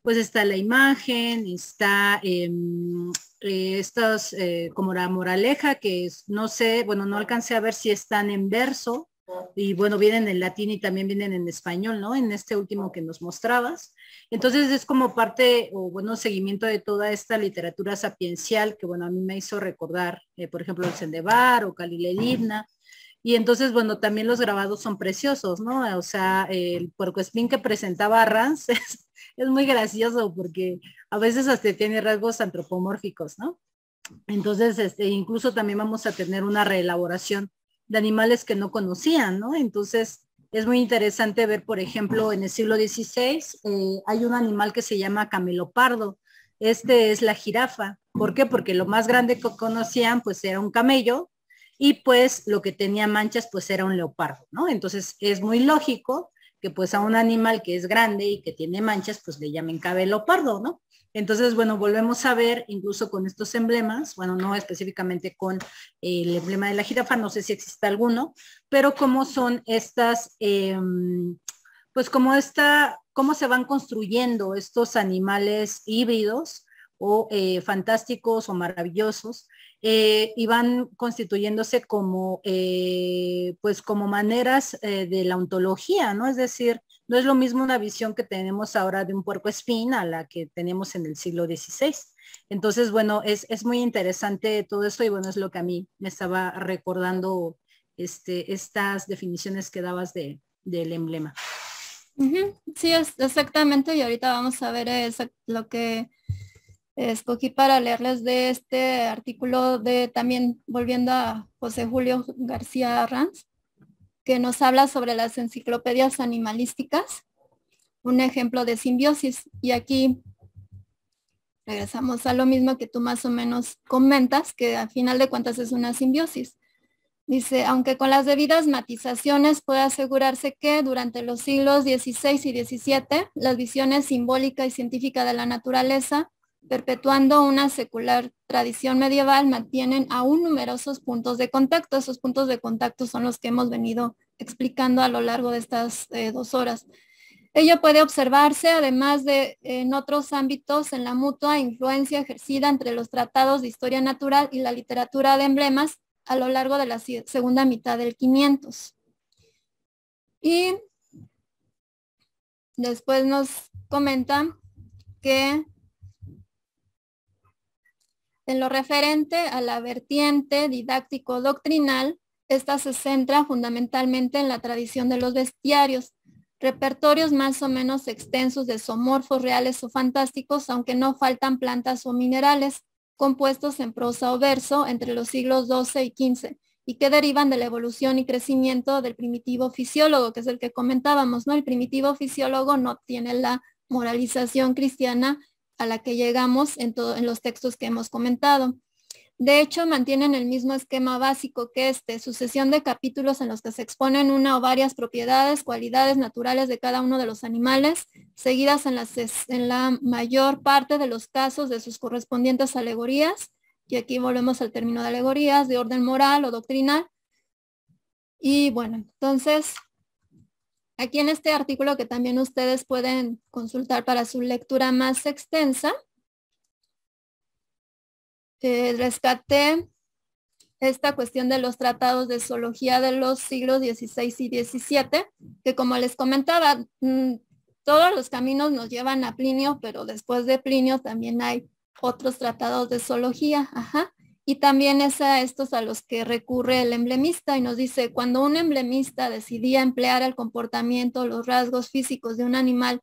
pues está la imagen, está em, eh, estas eh, como la moraleja, que es, no sé, bueno, no alcancé a ver si están en verso, y bueno, vienen en latín y también vienen en español, ¿no? En este último que nos mostrabas. Entonces es como parte o bueno, seguimiento de toda esta literatura sapiencial que bueno, a mí me hizo recordar, eh, por ejemplo, el Sendebar o Caliledimna. Y entonces, bueno, también los grabados son preciosos, ¿no? O sea, el puercoespín que presentaba Arranz, <laughs> es muy gracioso porque a veces hasta tiene rasgos antropomórficos, ¿no? Entonces, este, incluso también vamos a tener una reelaboración de animales que no conocían, ¿no? Entonces, es muy interesante ver, por ejemplo, en el siglo XVI eh, hay un animal que se llama camelopardo. Este es la jirafa. ¿Por qué? Porque lo más grande que conocían pues era un camello y pues lo que tenía manchas pues era un leopardo, ¿no? Entonces es muy lógico que pues a un animal que es grande y que tiene manchas, pues le llamen cabello pardo, ¿no? Entonces, bueno, volvemos a ver incluso con estos emblemas, bueno, no específicamente con el emblema de la jirafa, no sé si existe alguno, pero cómo son estas, em, pues como está, cómo se van construyendo estos animales híbridos o eh, fantásticos o maravillosos eh, y van constituyéndose como, eh, pues como maneras eh, de la ontología, ¿no? Es decir, no es lo mismo una visión que tenemos ahora de un puerco espín a la que tenemos en el siglo XVI. Entonces, bueno, es, muy interesante todo esto y bueno, es lo que a mí me estaba recordando este, estas definiciones que dabas de, del emblema. Sí, exactamente. Y ahorita vamos a ver lo que escogí para leerles de este artículo de también volviendo a José Julio García Rans que nos habla sobre las enciclopedias animalísticas, un ejemplo de simbiosis. Y aquí regresamos a lo mismo que tú más o menos comentas, que al final de cuentas es una simbiosis. Dice, aunque con las debidas matizaciones puede asegurarse que durante los siglos XVI y XVII las visiones simbólica y científica de la naturaleza perpetuando una secular tradición medieval, mantienen aún numerosos puntos de contacto. Esos puntos de contacto son los que hemos venido explicando a lo largo de estas eh, dos horas. Ella puede observarse además de en otros ámbitos en la mutua influencia ejercida entre los tratados de historia natural y la literatura de emblemas a lo largo de la segunda mitad del 500. Y después nos comenta que en lo referente a la vertiente didáctico-doctrinal, esta se centra fundamentalmente en la tradición de los bestiarios, repertorios más o menos extensos de somorfos reales o fantásticos, aunque no faltan plantas o minerales, compuestos en prosa o verso entre los siglos XII y XV, y que derivan de la evolución y crecimiento del primitivo fisiólogo, que es el que comentábamos, ¿no? El primitivo fisiólogo no tiene la moralización cristiana a la que llegamos en, en los textos que hemos comentado. De hecho, mantienen el mismo esquema básico que este, sucesión de capítulos en los que se exponen una o varias propiedades, cualidades naturales de cada uno de los animales, seguidas en, las, en la mayor parte de los casos de sus correspondientes alegorías, y aquí volvemos al término de alegorías, de orden moral o doctrinal. Y bueno, entonces Aquí en este artículo que también ustedes pueden consultar para su lectura más extensa, eh, rescate rescaté esta cuestión de los tratados de zoología de los siglos XVI y XVII, que como les comentaba, mm, todos los caminos nos llevan a Plinio, pero después de Plinio también hay otros tratados de zoología. Ajá. Y también es a estos a los que recurre el emblemista y nos dice, cuando un emblemista decidía emplear el comportamiento, los rasgos físicos de un animal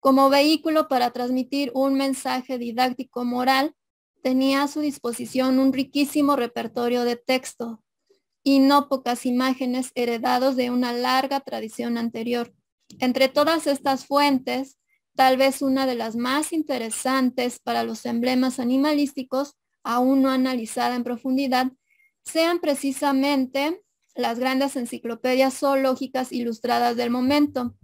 como vehículo para transmitir un mensaje didáctico moral, tenía a su disposición un riquísimo repertorio de texto y no pocas imágenes heredados de una larga tradición anterior. Entre todas estas fuentes, tal vez una de las más interesantes para los emblemas animalísticos aún no analizada en profundidad, sean precisamente las grandes enciclopedias zoológicas ilustradas del momento.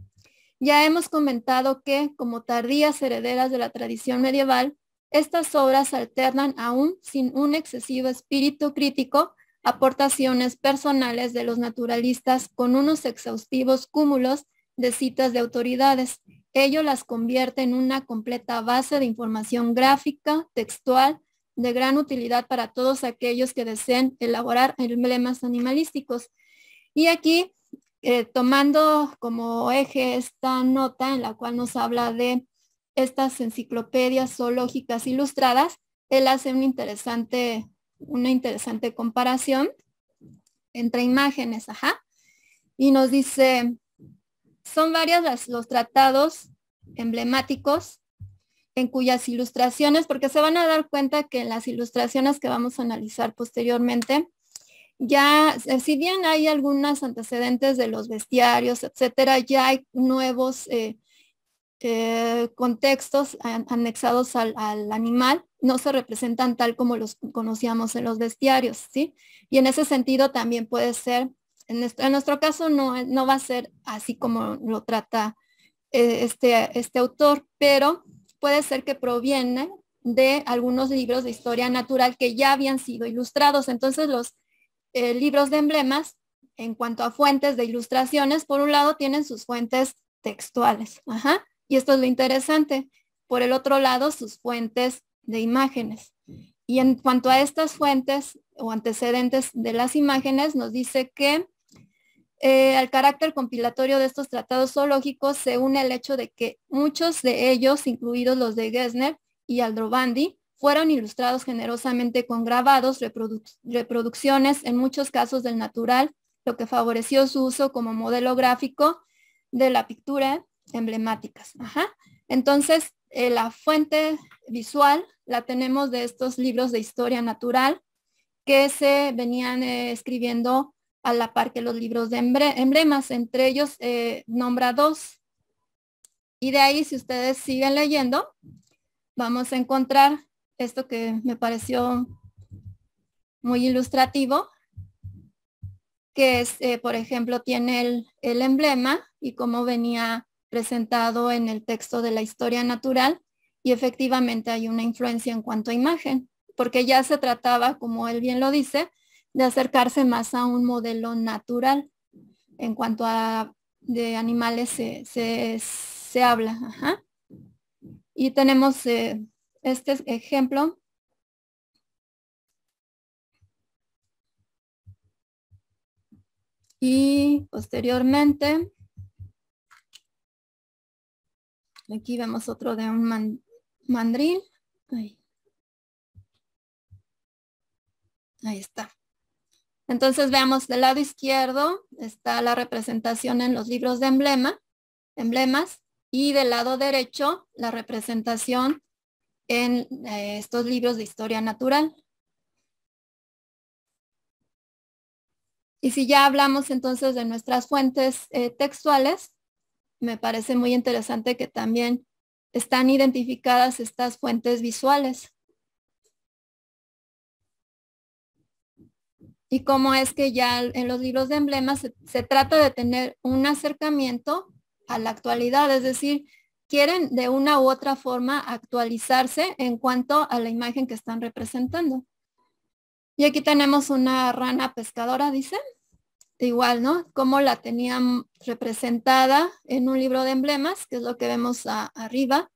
Ya hemos comentado que, como tardías herederas de la tradición medieval, estas obras alternan aún sin un excesivo espíritu crítico aportaciones personales de los naturalistas con unos exhaustivos cúmulos de citas de autoridades. Ello las convierte en una completa base de información gráfica, textual, de gran utilidad para todos aquellos que deseen elaborar emblemas animalísticos. Y aquí, eh, tomando como eje esta nota en la cual nos habla de estas enciclopedias zoológicas ilustradas, él hace interesante, una interesante comparación entre imágenes, ajá, y nos dice, son varios los tratados emblemáticos en cuyas ilustraciones, porque se van a dar cuenta que en las ilustraciones que vamos a analizar posteriormente, ya, eh, si bien hay algunos antecedentes de los bestiarios, etcétera, ya hay nuevos eh, eh, contextos anexados al, animal, no se representan tal como los conocíamos en los bestiarios, ¿sí? Y en ese sentido también puede ser, en nuestro, caso no, va a ser así como lo trata este, este autor, pero puede ser que proviene de algunos libros de historia natural que ya habían sido ilustrados. Entonces los eh, libros de emblemas, en cuanto a fuentes de ilustraciones, por un lado tienen sus fuentes textuales. Ajá. Y esto es lo interesante. Por el otro lado, sus fuentes de imágenes. Y en cuanto a estas fuentes o antecedentes de las imágenes, nos dice que eh, al carácter compilatorio de estos tratados zoológicos se une el hecho de que muchos de ellos, incluidos los de gesner y Aldrovandi, fueron ilustrados generosamente con grabados, reproducciones, en muchos casos del natural, lo que favoreció su uso como modelo gráfico de la pintura emblemáticas. Entonces, eh, la fuente visual la tenemos de estos libros de historia natural que se venían eh, escribiendo a la par que los libros de emblemas, entre ellos eh, nombra dos. Y de ahí, si ustedes siguen leyendo, vamos a encontrar esto que me pareció muy ilustrativo, que es, eh, por ejemplo, tiene el, el emblema y cómo venía presentado en el texto de la historia natural y efectivamente hay una influencia en cuanto a imagen, porque ya se trataba, como él bien lo dice, de acercarse más a un modelo natural en cuanto a de animales se, habla. Y tenemos eh, este ejemplo. Y posteriormente, aquí vemos otro de un mandril. Ahí está. Entonces veamos, del lado izquierdo está la representación en los libros de emblema, emblemas y del lado derecho la representación en eh, estos libros de historia natural. Y si ya hablamos entonces de nuestras fuentes eh, textuales, me parece muy interesante que también están identificadas estas fuentes visuales. y cómo es que ya en los libros de emblemas se, trata de tener un acercamiento a la actualidad, es decir, quieren de una u otra forma actualizarse en cuanto a la imagen que están representando. Y aquí tenemos una rana pescadora, dice, igual, ¿no? Como la tenían representada en un libro de emblemas, que es lo que vemos arriba,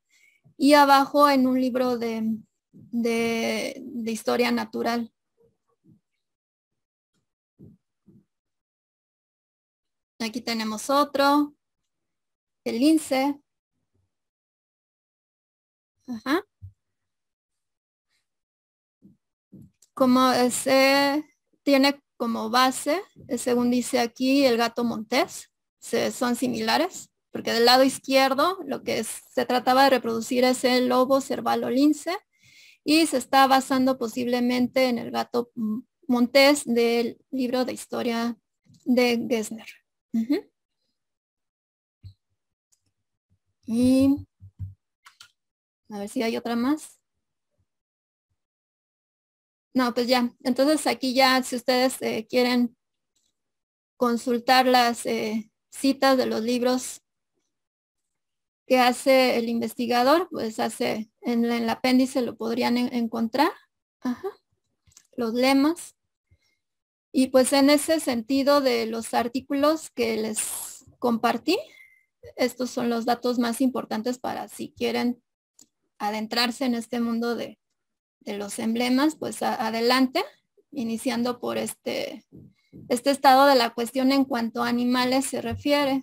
y abajo en un libro de, de historia natural. Aquí tenemos otro. El lince. Ajá. Como ese tiene como base, eh, según dice aquí, el gato montés. son similares, porque del lado izquierdo lo que se trataba de reproducir es el lobo cervalo lince y se está basando posiblemente en el gato montés del libro de historia de Gessner. Y a ver si hay otra más. No, pues ya. Entonces aquí ya, si ustedes eh, quieren consultar las eh, citas de los libros que hace el investigador, pues hace en, el apéndice lo podrían encontrar. Ajá. Los lemas. Y pues en ese sentido de los artículos que les compartí, estos son los datos más importantes para si quieren adentrarse en este mundo de, los emblemas, pues adelante, iniciando por este, este estado de la cuestión en cuanto a animales se refiere.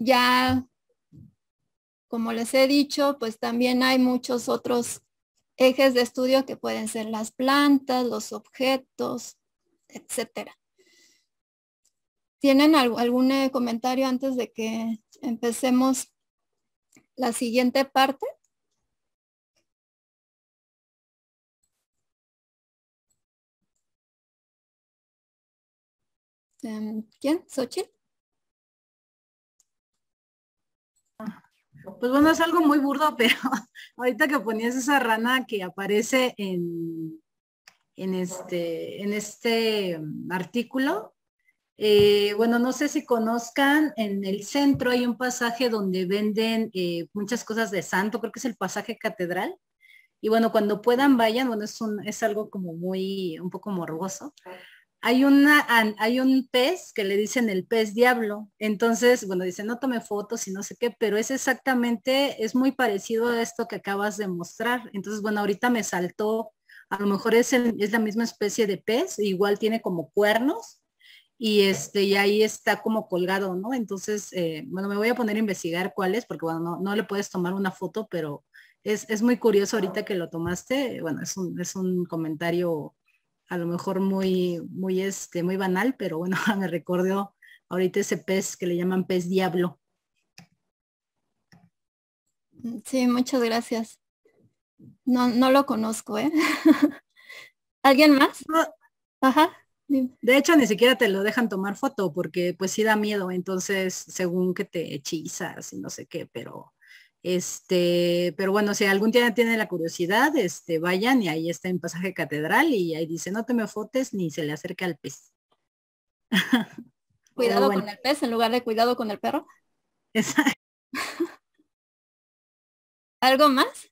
Ya, como les he dicho, pues también hay muchos otros ejes de estudio que pueden ser las plantas, los objetos, etcétera. ¿Tienen algún eh, comentario antes de que empecemos la siguiente parte? Em, ¿Quién? Sochi. Pues bueno, es algo muy burdo, <laughs> pero ahorita que ponías esa rana que aparece en, en este, en este mm, artículo. Eh, bueno, no sé si conozcan, en el centro hay un pasaje donde venden eh, muchas cosas de santo, creo que es el pasaje catedral. Y bueno, cuando puedan, vayan, bueno, es, un, es algo como muy, un poco morboso. Hay, una, hay un pez que le dicen el pez diablo. Entonces, bueno, dice no tome fotos y no sé qué, pero es exactamente, es muy parecido a esto que acabas de mostrar. Entonces, bueno, ahorita me saltó a lo mejor es, es la misma especie de pez, igual tiene como cuernos y, este, y ahí está como colgado, ¿no? Entonces, eh, bueno, me voy a poner a investigar cuál es, porque bueno, no, le puedes tomar una foto, pero es, muy curioso ahorita que lo tomaste, bueno, es un, comentario a lo mejor muy, muy, este, muy banal, pero bueno, <laughs> me recordó ahorita ese pez que le llaman pez diablo. Mm, sí, muchas gracias. No, no lo conozco, ¿eh? <laughs> ¿Alguien más? Ajá. De hecho, ni siquiera te lo dejan tomar foto porque pues sí da miedo, entonces según que te hechizas y no sé qué, pero este, pero bueno, si algún día tiene la curiosidad, este, vayan y ahí está en pasaje catedral y ahí dice no te me fotes ni se le acerca al pez. <laughs> Cuidado con el pez en lugar de cuidado con el perro. <laughs> ¿Algo más?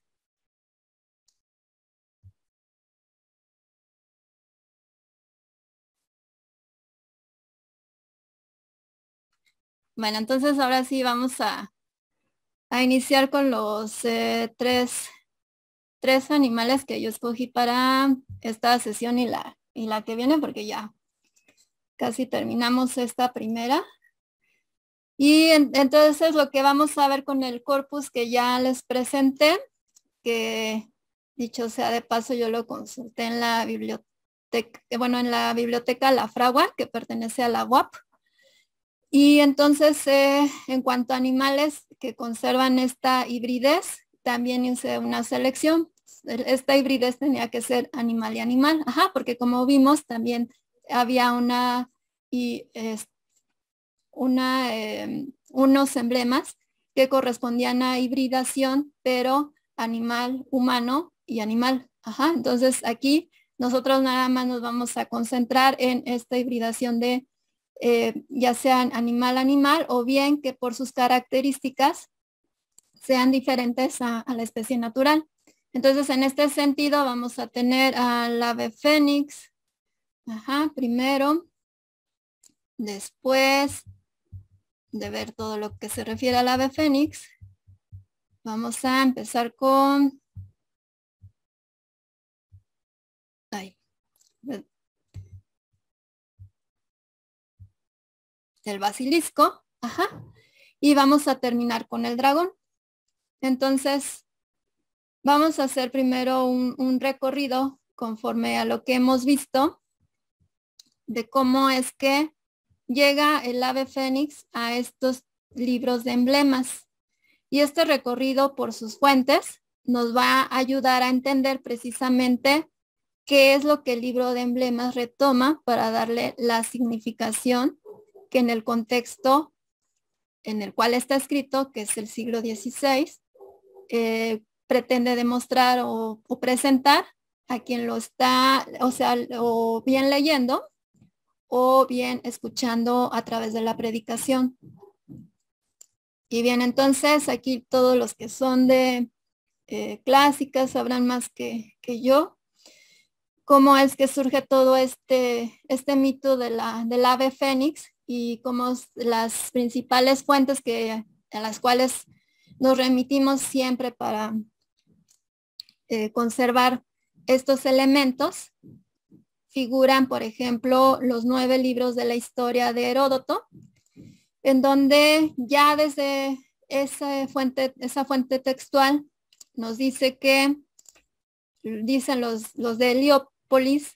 Bueno, entonces ahora sí vamos a, iniciar con los eh, tres, animales que yo escogí para esta sesión y la, y la que viene, porque ya casi terminamos esta primera. Y entonces lo que vamos a ver con el corpus que ya les presenté, que dicho sea de paso, yo lo consulté en la biblioteca, eh, bueno, en la biblioteca La Fragua, que pertenece a la UAP. Y entonces, eh, en cuanto a animales que conservan esta hibridez, también hice una selección. Esta hibridez tenía que ser animal y animal, ajá, porque como vimos también había una y una, em, unos emblemas que correspondían a hibridación, pero animal, humano y animal. Ajá, entonces aquí nosotros nada más nos vamos a concentrar en esta hibridación de eh, ya sean animal-animal o bien que por sus características sean diferentes a, la especie natural. Entonces, en este sentido, vamos a tener al ave fénix, ajá, primero, después de ver todo lo que se refiere al ave fénix, vamos a empezar con el basilisco, ajá, y vamos a terminar con el dragón. Entonces, vamos a hacer primero un, un recorrido conforme a lo que hemos visto de cómo es que llega el ave fénix a estos libros de emblemas. Y este recorrido por sus fuentes nos va a ayudar a entender precisamente qué es lo que el libro de emblemas retoma para darle la significación que en el contexto en el cual está escrito, que es el siglo XVI, eh, pretende demostrar o, presentar a quien lo está, o sea, o bien leyendo o bien escuchando a través de la predicación. Y bien, entonces aquí todos los que son de eh, clásicas sabrán más que, yo cómo es que surge todo este, este mito de la, del ave fénix, y como las principales fuentes que, a las cuales nos remitimos siempre para eh, conservar estos elementos figuran, por ejemplo, los nueve libros de la historia de Heródoto, en donde ya desde esa fuente, esa fuente textual nos dice que, dicen los, los de Heliópolis,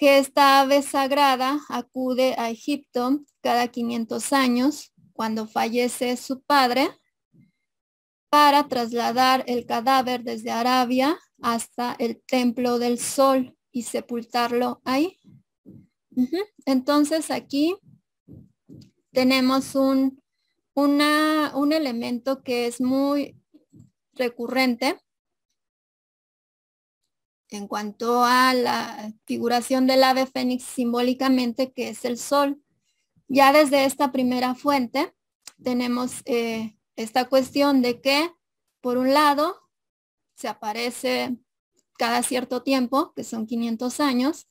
que esta ave sagrada acude a Egipto cada 500 años cuando fallece su padre para trasladar el cadáver desde Arabia hasta el templo del sol y sepultarlo ahí. Entonces aquí tenemos un, un elemento que es muy recurrente en cuanto a la figuración del ave fénix simbólicamente, que es el sol. Ya desde esta primera fuente tenemos eh, esta cuestión de que, por un lado, se aparece cada cierto tiempo, que son 500 años,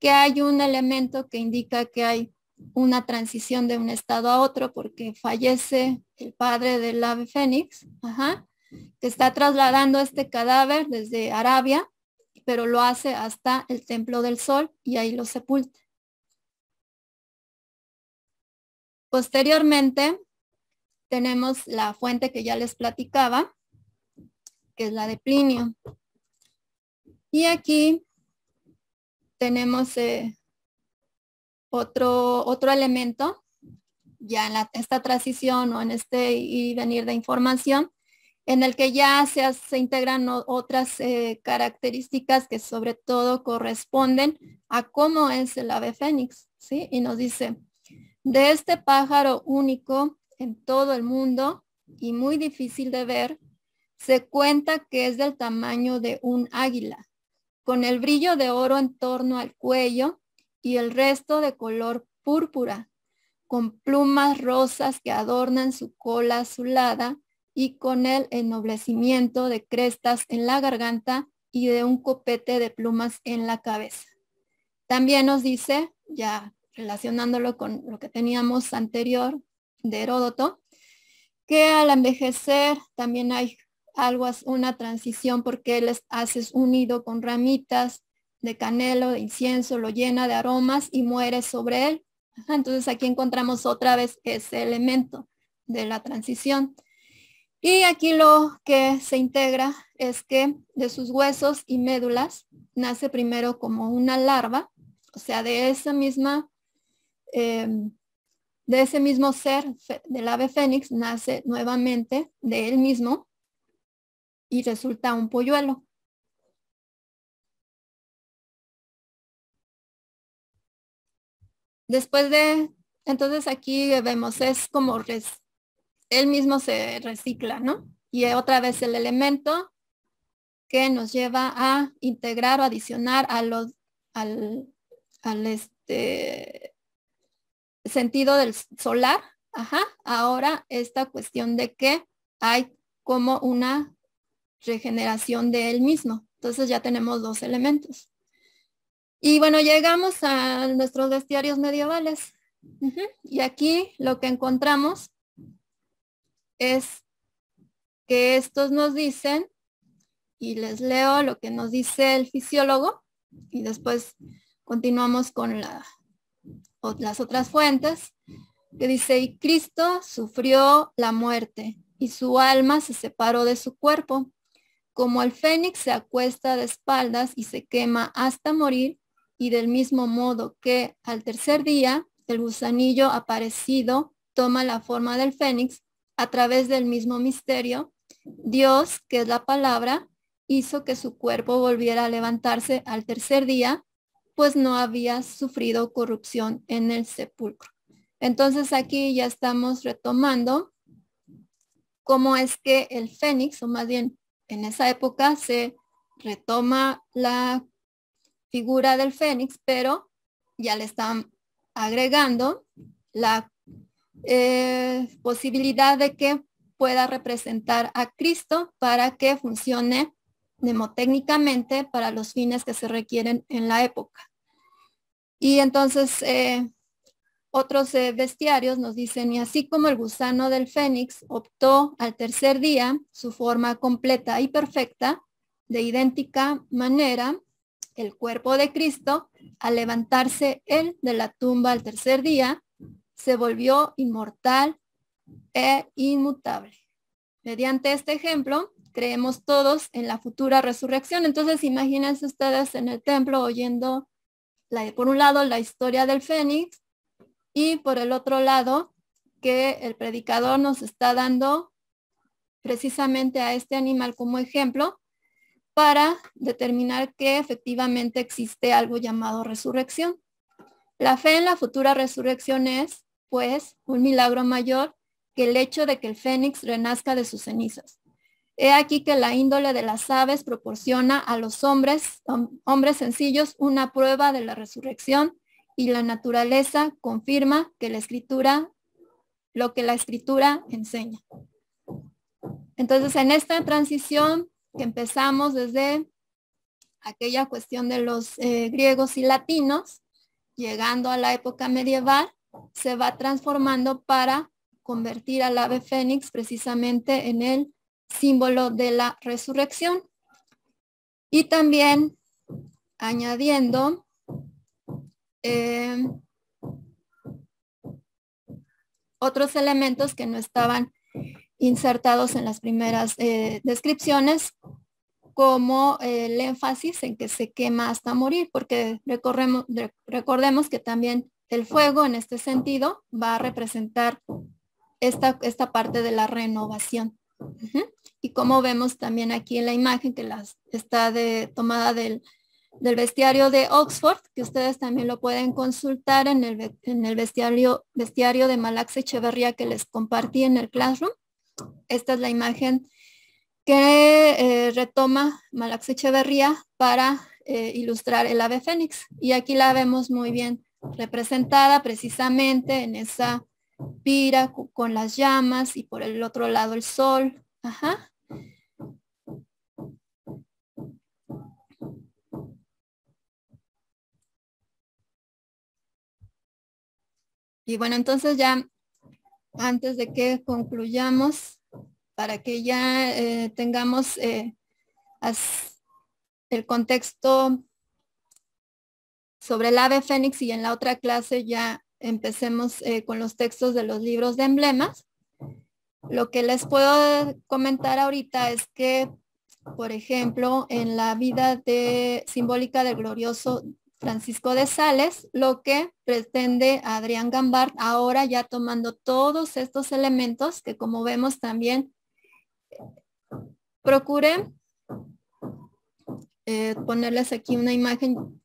que hay un elemento que indica que hay una transición de un estado a otro porque fallece el padre del ave fénix, que está trasladando este cadáver desde Arabia pero lo hace hasta el templo del sol y ahí lo sepulta. Posteriormente, tenemos la fuente que ya les platicaba, que es la de Plinio. Y aquí tenemos eh, otro, elemento, ya en esta transición o en este y venir de información, en el que ya se, integran otras eh, características que sobre todo corresponden a cómo es el ave fénix, ¿sí? Y nos dice, de este pájaro único en todo el mundo y muy difícil de ver, se cuenta que es del tamaño de un águila, con el brillo de oro en torno al cuello y el resto de color púrpura, con plumas rosas que adornan su cola azulada y con el ennoblecimiento de crestas en la garganta y de un copete de plumas en la cabeza. También nos dice, ya relacionándolo con lo que teníamos anterior de Heródoto, que al envejecer también hay algo, una transición porque les haces un nido con ramitas de canelo, de incienso, lo llena de aromas y muere sobre él. Entonces aquí encontramos otra vez ese elemento de la transición. Y aquí lo que se integra es que de sus huesos y médulas nace primero como una larva, o sea, de esa misma, eh, de ese mismo ser del ave fénix nace nuevamente de él mismo y resulta un polluelo. Después de, entonces aquí vemos, es como él mismo se recicla, ¿no? Y otra vez el elemento que nos lleva a integrar o adicionar a los, al, al este sentido del solar. Ajá. Ahora esta cuestión de que hay como una regeneración de él mismo. Entonces ya tenemos dos elementos. Y bueno, llegamos a nuestros bestiarios medievales. Y aquí lo que encontramos es que estos nos dicen, y les leo lo que nos dice el fisiólogo, y después continuamos con las otras fuentes, que dice, y Cristo sufrió la muerte, y su alma se separó de su cuerpo. Como el fénix se acuesta de espaldas y se quema hasta morir, y del mismo modo que al tercer día el gusanillo aparecido toma la forma del fénix, a través del mismo misterio, Dios, que es la palabra, hizo que su cuerpo volviera a levantarse al tercer día, pues no había sufrido corrupción en el sepulcro. Entonces aquí ya estamos retomando cómo es que el fénix, o más bien en esa época se retoma la figura del fénix, pero ya le están agregando la eh, posibilidad de que pueda representar a Cristo para que funcione mnemotécnicamente para los fines que se requieren en la época. Y entonces eh, otros eh, bestiarios nos dicen, y así como el gusano del fénix optó al tercer día su forma completa y perfecta, de idéntica manera, el cuerpo de Cristo, al levantarse él de la tumba al tercer día, se volvió inmortal e inmutable. Mediante este ejemplo, creemos todos en la futura resurrección. Entonces, imagínense ustedes en el templo oyendo, por un lado, la historia del Fénix y por el otro lado, que el predicador nos está dando precisamente a este animal como ejemplo para determinar que efectivamente existe algo llamado resurrección. La fe en la futura resurrección es pues, un milagro mayor que el hecho de que el fénix renazca de sus cenizas. He aquí que la índole de las aves proporciona a los hombres, hombres sencillos, una prueba de la resurrección y la naturaleza confirma que la escritura, lo que la escritura enseña. Entonces, en esta transición que empezamos desde aquella cuestión de los eh, griegos y latinos, llegando a la época medieval, se va transformando para convertir al ave fénix precisamente en el símbolo de la resurrección. Y también añadiendo eh, otros elementos que no estaban insertados en las primeras eh, descripciones, como el énfasis en que se quema hasta morir, porque recordemos que también el fuego en este sentido va a representar esta, esta parte de la renovación. Y como vemos también aquí en la imagen que las, está de, tomada del, bestiario de Oxford, que ustedes también lo pueden consultar en el, en el bestiario, de Malax Echeverría que les compartí en el classroom. Esta es la imagen que eh, retoma Malax Echeverría para eh, ilustrar el ave fénix. Y aquí la vemos muy bien representada precisamente en esa pira con las llamas y por el otro lado el sol. Ajá. Y bueno, entonces ya antes de que concluyamos, para que ya eh, tengamos eh, el contexto sobre el ave fénix y en la otra clase ya empecemos eh, con los textos de los libros de emblemas. Lo que les puedo comentar ahorita es que, por ejemplo, en la vida simbólica del glorioso Francisco de Sales, lo que pretende Adrián Gambart ahora ya tomando todos estos elementos que como vemos también procure eh, ponerles aquí una imagen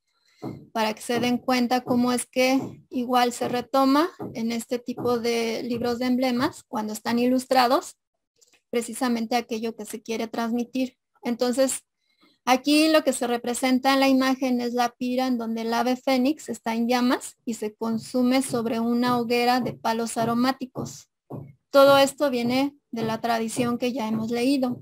para que se den cuenta cómo es que igual se retoma en este tipo de libros de emblemas cuando están ilustrados precisamente aquello que se quiere transmitir. Entonces, aquí lo que se representa en la imagen es la pira en donde el ave fénix está en llamas y se consume sobre una hoguera de palos aromáticos. Todo esto viene de la tradición que ya hemos leído.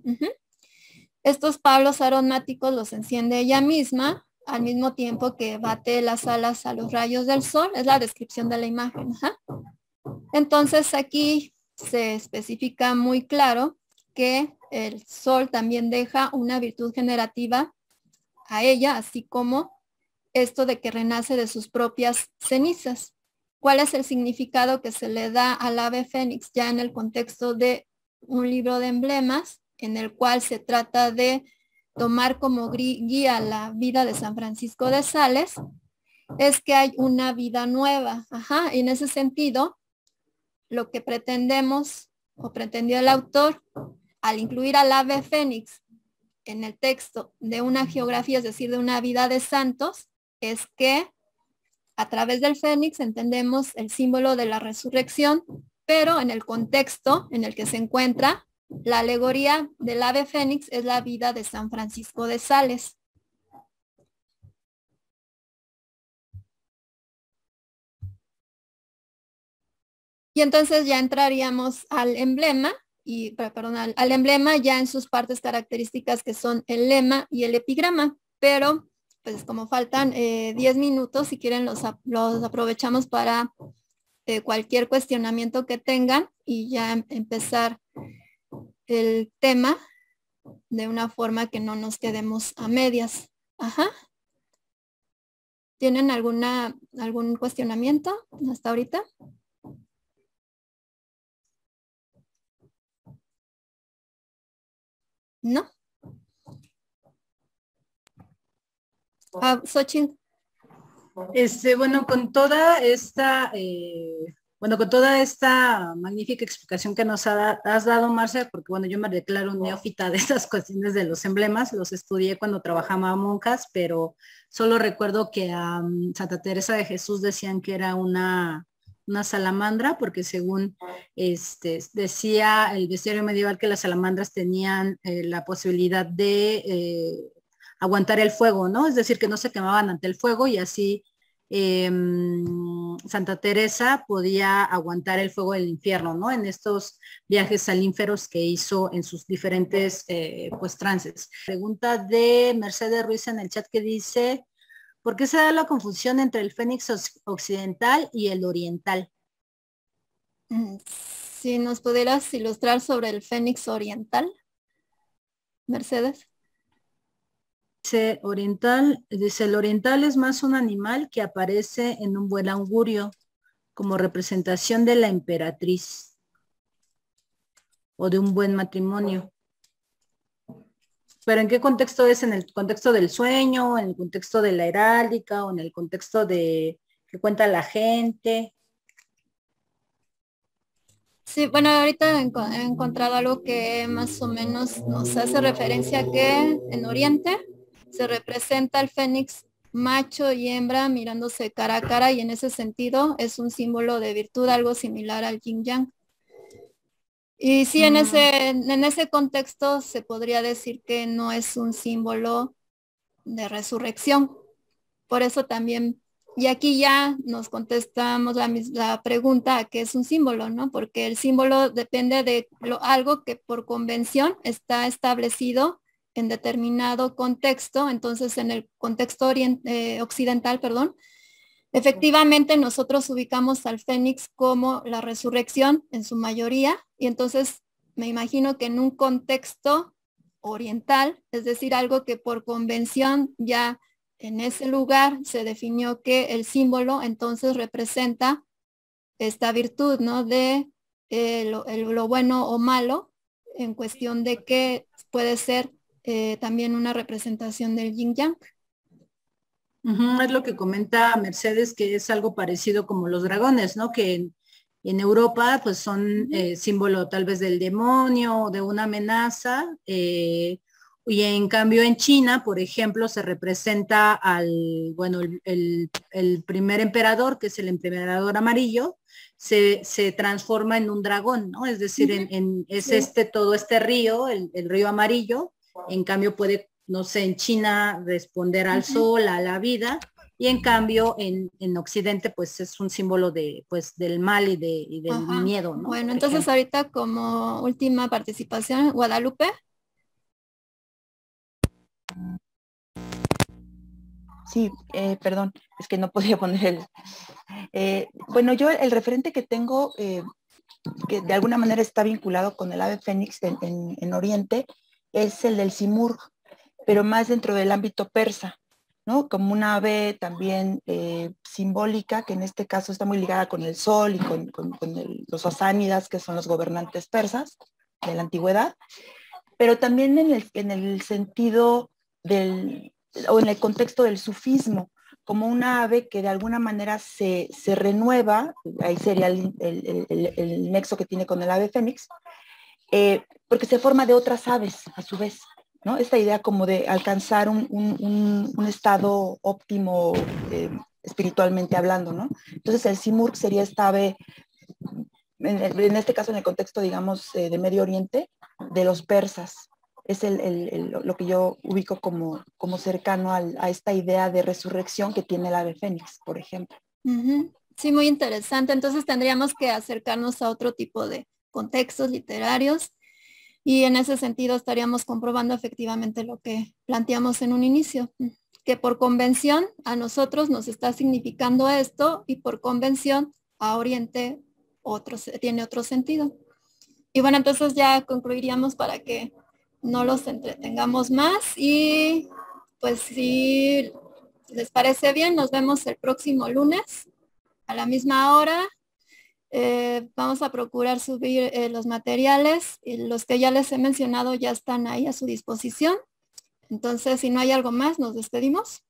Estos palos aromáticos los enciende ella misma al mismo tiempo que bate las alas a los rayos del sol, es la descripción de la imagen. Entonces aquí se especifica muy claro que el sol también deja una virtud generativa a ella, así como esto de que renace de sus propias cenizas. ¿Cuál es el significado que se le da al ave fénix ya en el contexto de un libro de emblemas en el cual se trata de tomar como guía la vida de San Francisco de Sales, es que hay una vida nueva. Ajá, y en ese sentido, lo que pretendemos o pretendió el autor al incluir al ave fénix en el texto de una geografía, es decir, de una vida de santos, es que a través del fénix entendemos el símbolo de la resurrección, pero en el contexto en el que se encuentra la alegoría del ave fénix es la vida de San Francisco de Sales. Y entonces ya entraríamos al emblema, y perdón, al, emblema ya en sus partes características que son el lema y el epigrama, pero pues como faltan 10 eh, minutos, si quieren los, aprovechamos para eh, cualquier cuestionamiento que tengan y ya em-, empezar el tema de una forma que no nos quedemos a medias. Ajá. ¿Tienen alguna, algún cuestionamiento hasta ahorita? ¿No? Ah, Este, bueno, con toda esta eh, bueno, con toda esta magnífica explicación que nos has dado, Marcia, porque bueno, yo me declaro neófita de estas cuestiones de los emblemas, los estudié cuando trabajaba a monjas, pero solo recuerdo que a mm, Santa Teresa de Jesús decían que era una, salamandra, porque según este, decía el bestiario medieval que las salamandras tenían eh, la posibilidad de eh, aguantar el fuego, ¿no? Es decir, que no se quemaban ante el fuego y así... Em, Santa Teresa podía aguantar el fuego del infierno, ¿no? En estos viajes salínferos que hizo en sus diferentes, eh, pues, trances. Pregunta de Mercedes Ruiz en el chat que dice, ¿por qué se da la confusión entre el fénix occidental y el oriental? Mm, si nos pudieras ilustrar sobre el fénix oriental, Mercedes dice oriental, dice el oriental es más un animal que aparece en un buen augurio como representación de la emperatriz o de un buen matrimonio. Pero ¿en qué contexto es? ¿En el contexto del sueño? ¿En el contexto de la heráldica? ¿O en el contexto de que cuenta la gente? Sí, bueno, ahorita he encontrado algo que más o menos nos hace referencia que en Oriente se representa el fénix macho y hembra mirándose cara a cara y en ese sentido es un símbolo de virtud, algo similar al yin yang. Y sí, en, mm. ese, en ese contexto se podría decir que no es un símbolo de resurrección. Por eso también, y aquí ya nos contestamos la, la pregunta ¿qué es un símbolo, ¿no? Porque el símbolo depende de lo, algo que por convención está establecido en determinado contexto, entonces en el contexto oriente eh, occidental, perdón, efectivamente nosotros ubicamos al Fénix como la resurrección en su mayoría, y entonces me imagino que en un contexto oriental, es decir, algo que por convención ya en ese lugar se definió que el símbolo entonces representa esta virtud, ¿no? De eh, el, lo bueno o malo en cuestión de que puede ser eh, también una representación del yin yang. es lo que comenta Mercedes, que es algo parecido como los dragones, ¿no? Que en, Europa pues son eh, símbolo tal vez del demonio o de una amenaza. Eh, y en cambio en China, por ejemplo, se representa al, bueno, el, primer emperador, que es el emperador amarillo, se, se, transforma en un dragón, ¿no? Es decir, en, es este todo este río, el, el, río amarillo, en cambio puede, no sé, en China responder al sol, a la vida, y en cambio en, Occidente pues es un símbolo de pues del mal y, del miedo. Bueno, entonces ahorita como última participación, Guadalupe. Sí, eh, perdón, es que no podía <laughs> poner el... Eh, bueno, yo el referente que tengo, eh, que de alguna manera está vinculado con el ave fénix en, en Oriente, es el del Simurg, pero más dentro del ámbito persa, ¿no? Como una ave también eh, simbólica, que en este caso está muy ligada con el sol y con, los asánidas, que son los gobernantes persas de la antigüedad, pero también en el, sentido del, o en el contexto del sufismo, como una ave que de alguna manera se, renueva, ahí sería el, nexo que tiene con el ave fénix, eh, porque se forma de otras aves a su vez. ¿no? Esta idea como de alcanzar un, estado óptimo eh, espiritualmente hablando, ¿no? Entonces el simurg sería esta ave, en, este caso en el contexto, digamos, eh, de Medio Oriente, de los persas. Es lo que yo ubico como, como cercano a esta idea de resurrección que tiene el ave fénix, por ejemplo. Sí, muy interesante. Entonces tendríamos que acercarnos a otro tipo de, contextos literarios y en ese sentido estaríamos comprobando efectivamente lo que planteamos en un inicio, que por convención a nosotros nos está significando esto y por convención a Oriente otros tiene otro sentido. Y bueno, entonces ya concluiríamos para que no los entretengamos más y pues si les parece bien, nos vemos el próximo lunes a la misma hora eh, vamos a procurar subir eh, los materiales. y Los que ya les he mencionado ya están ahí a su disposición. Entonces, si no hay algo más, nos despedimos.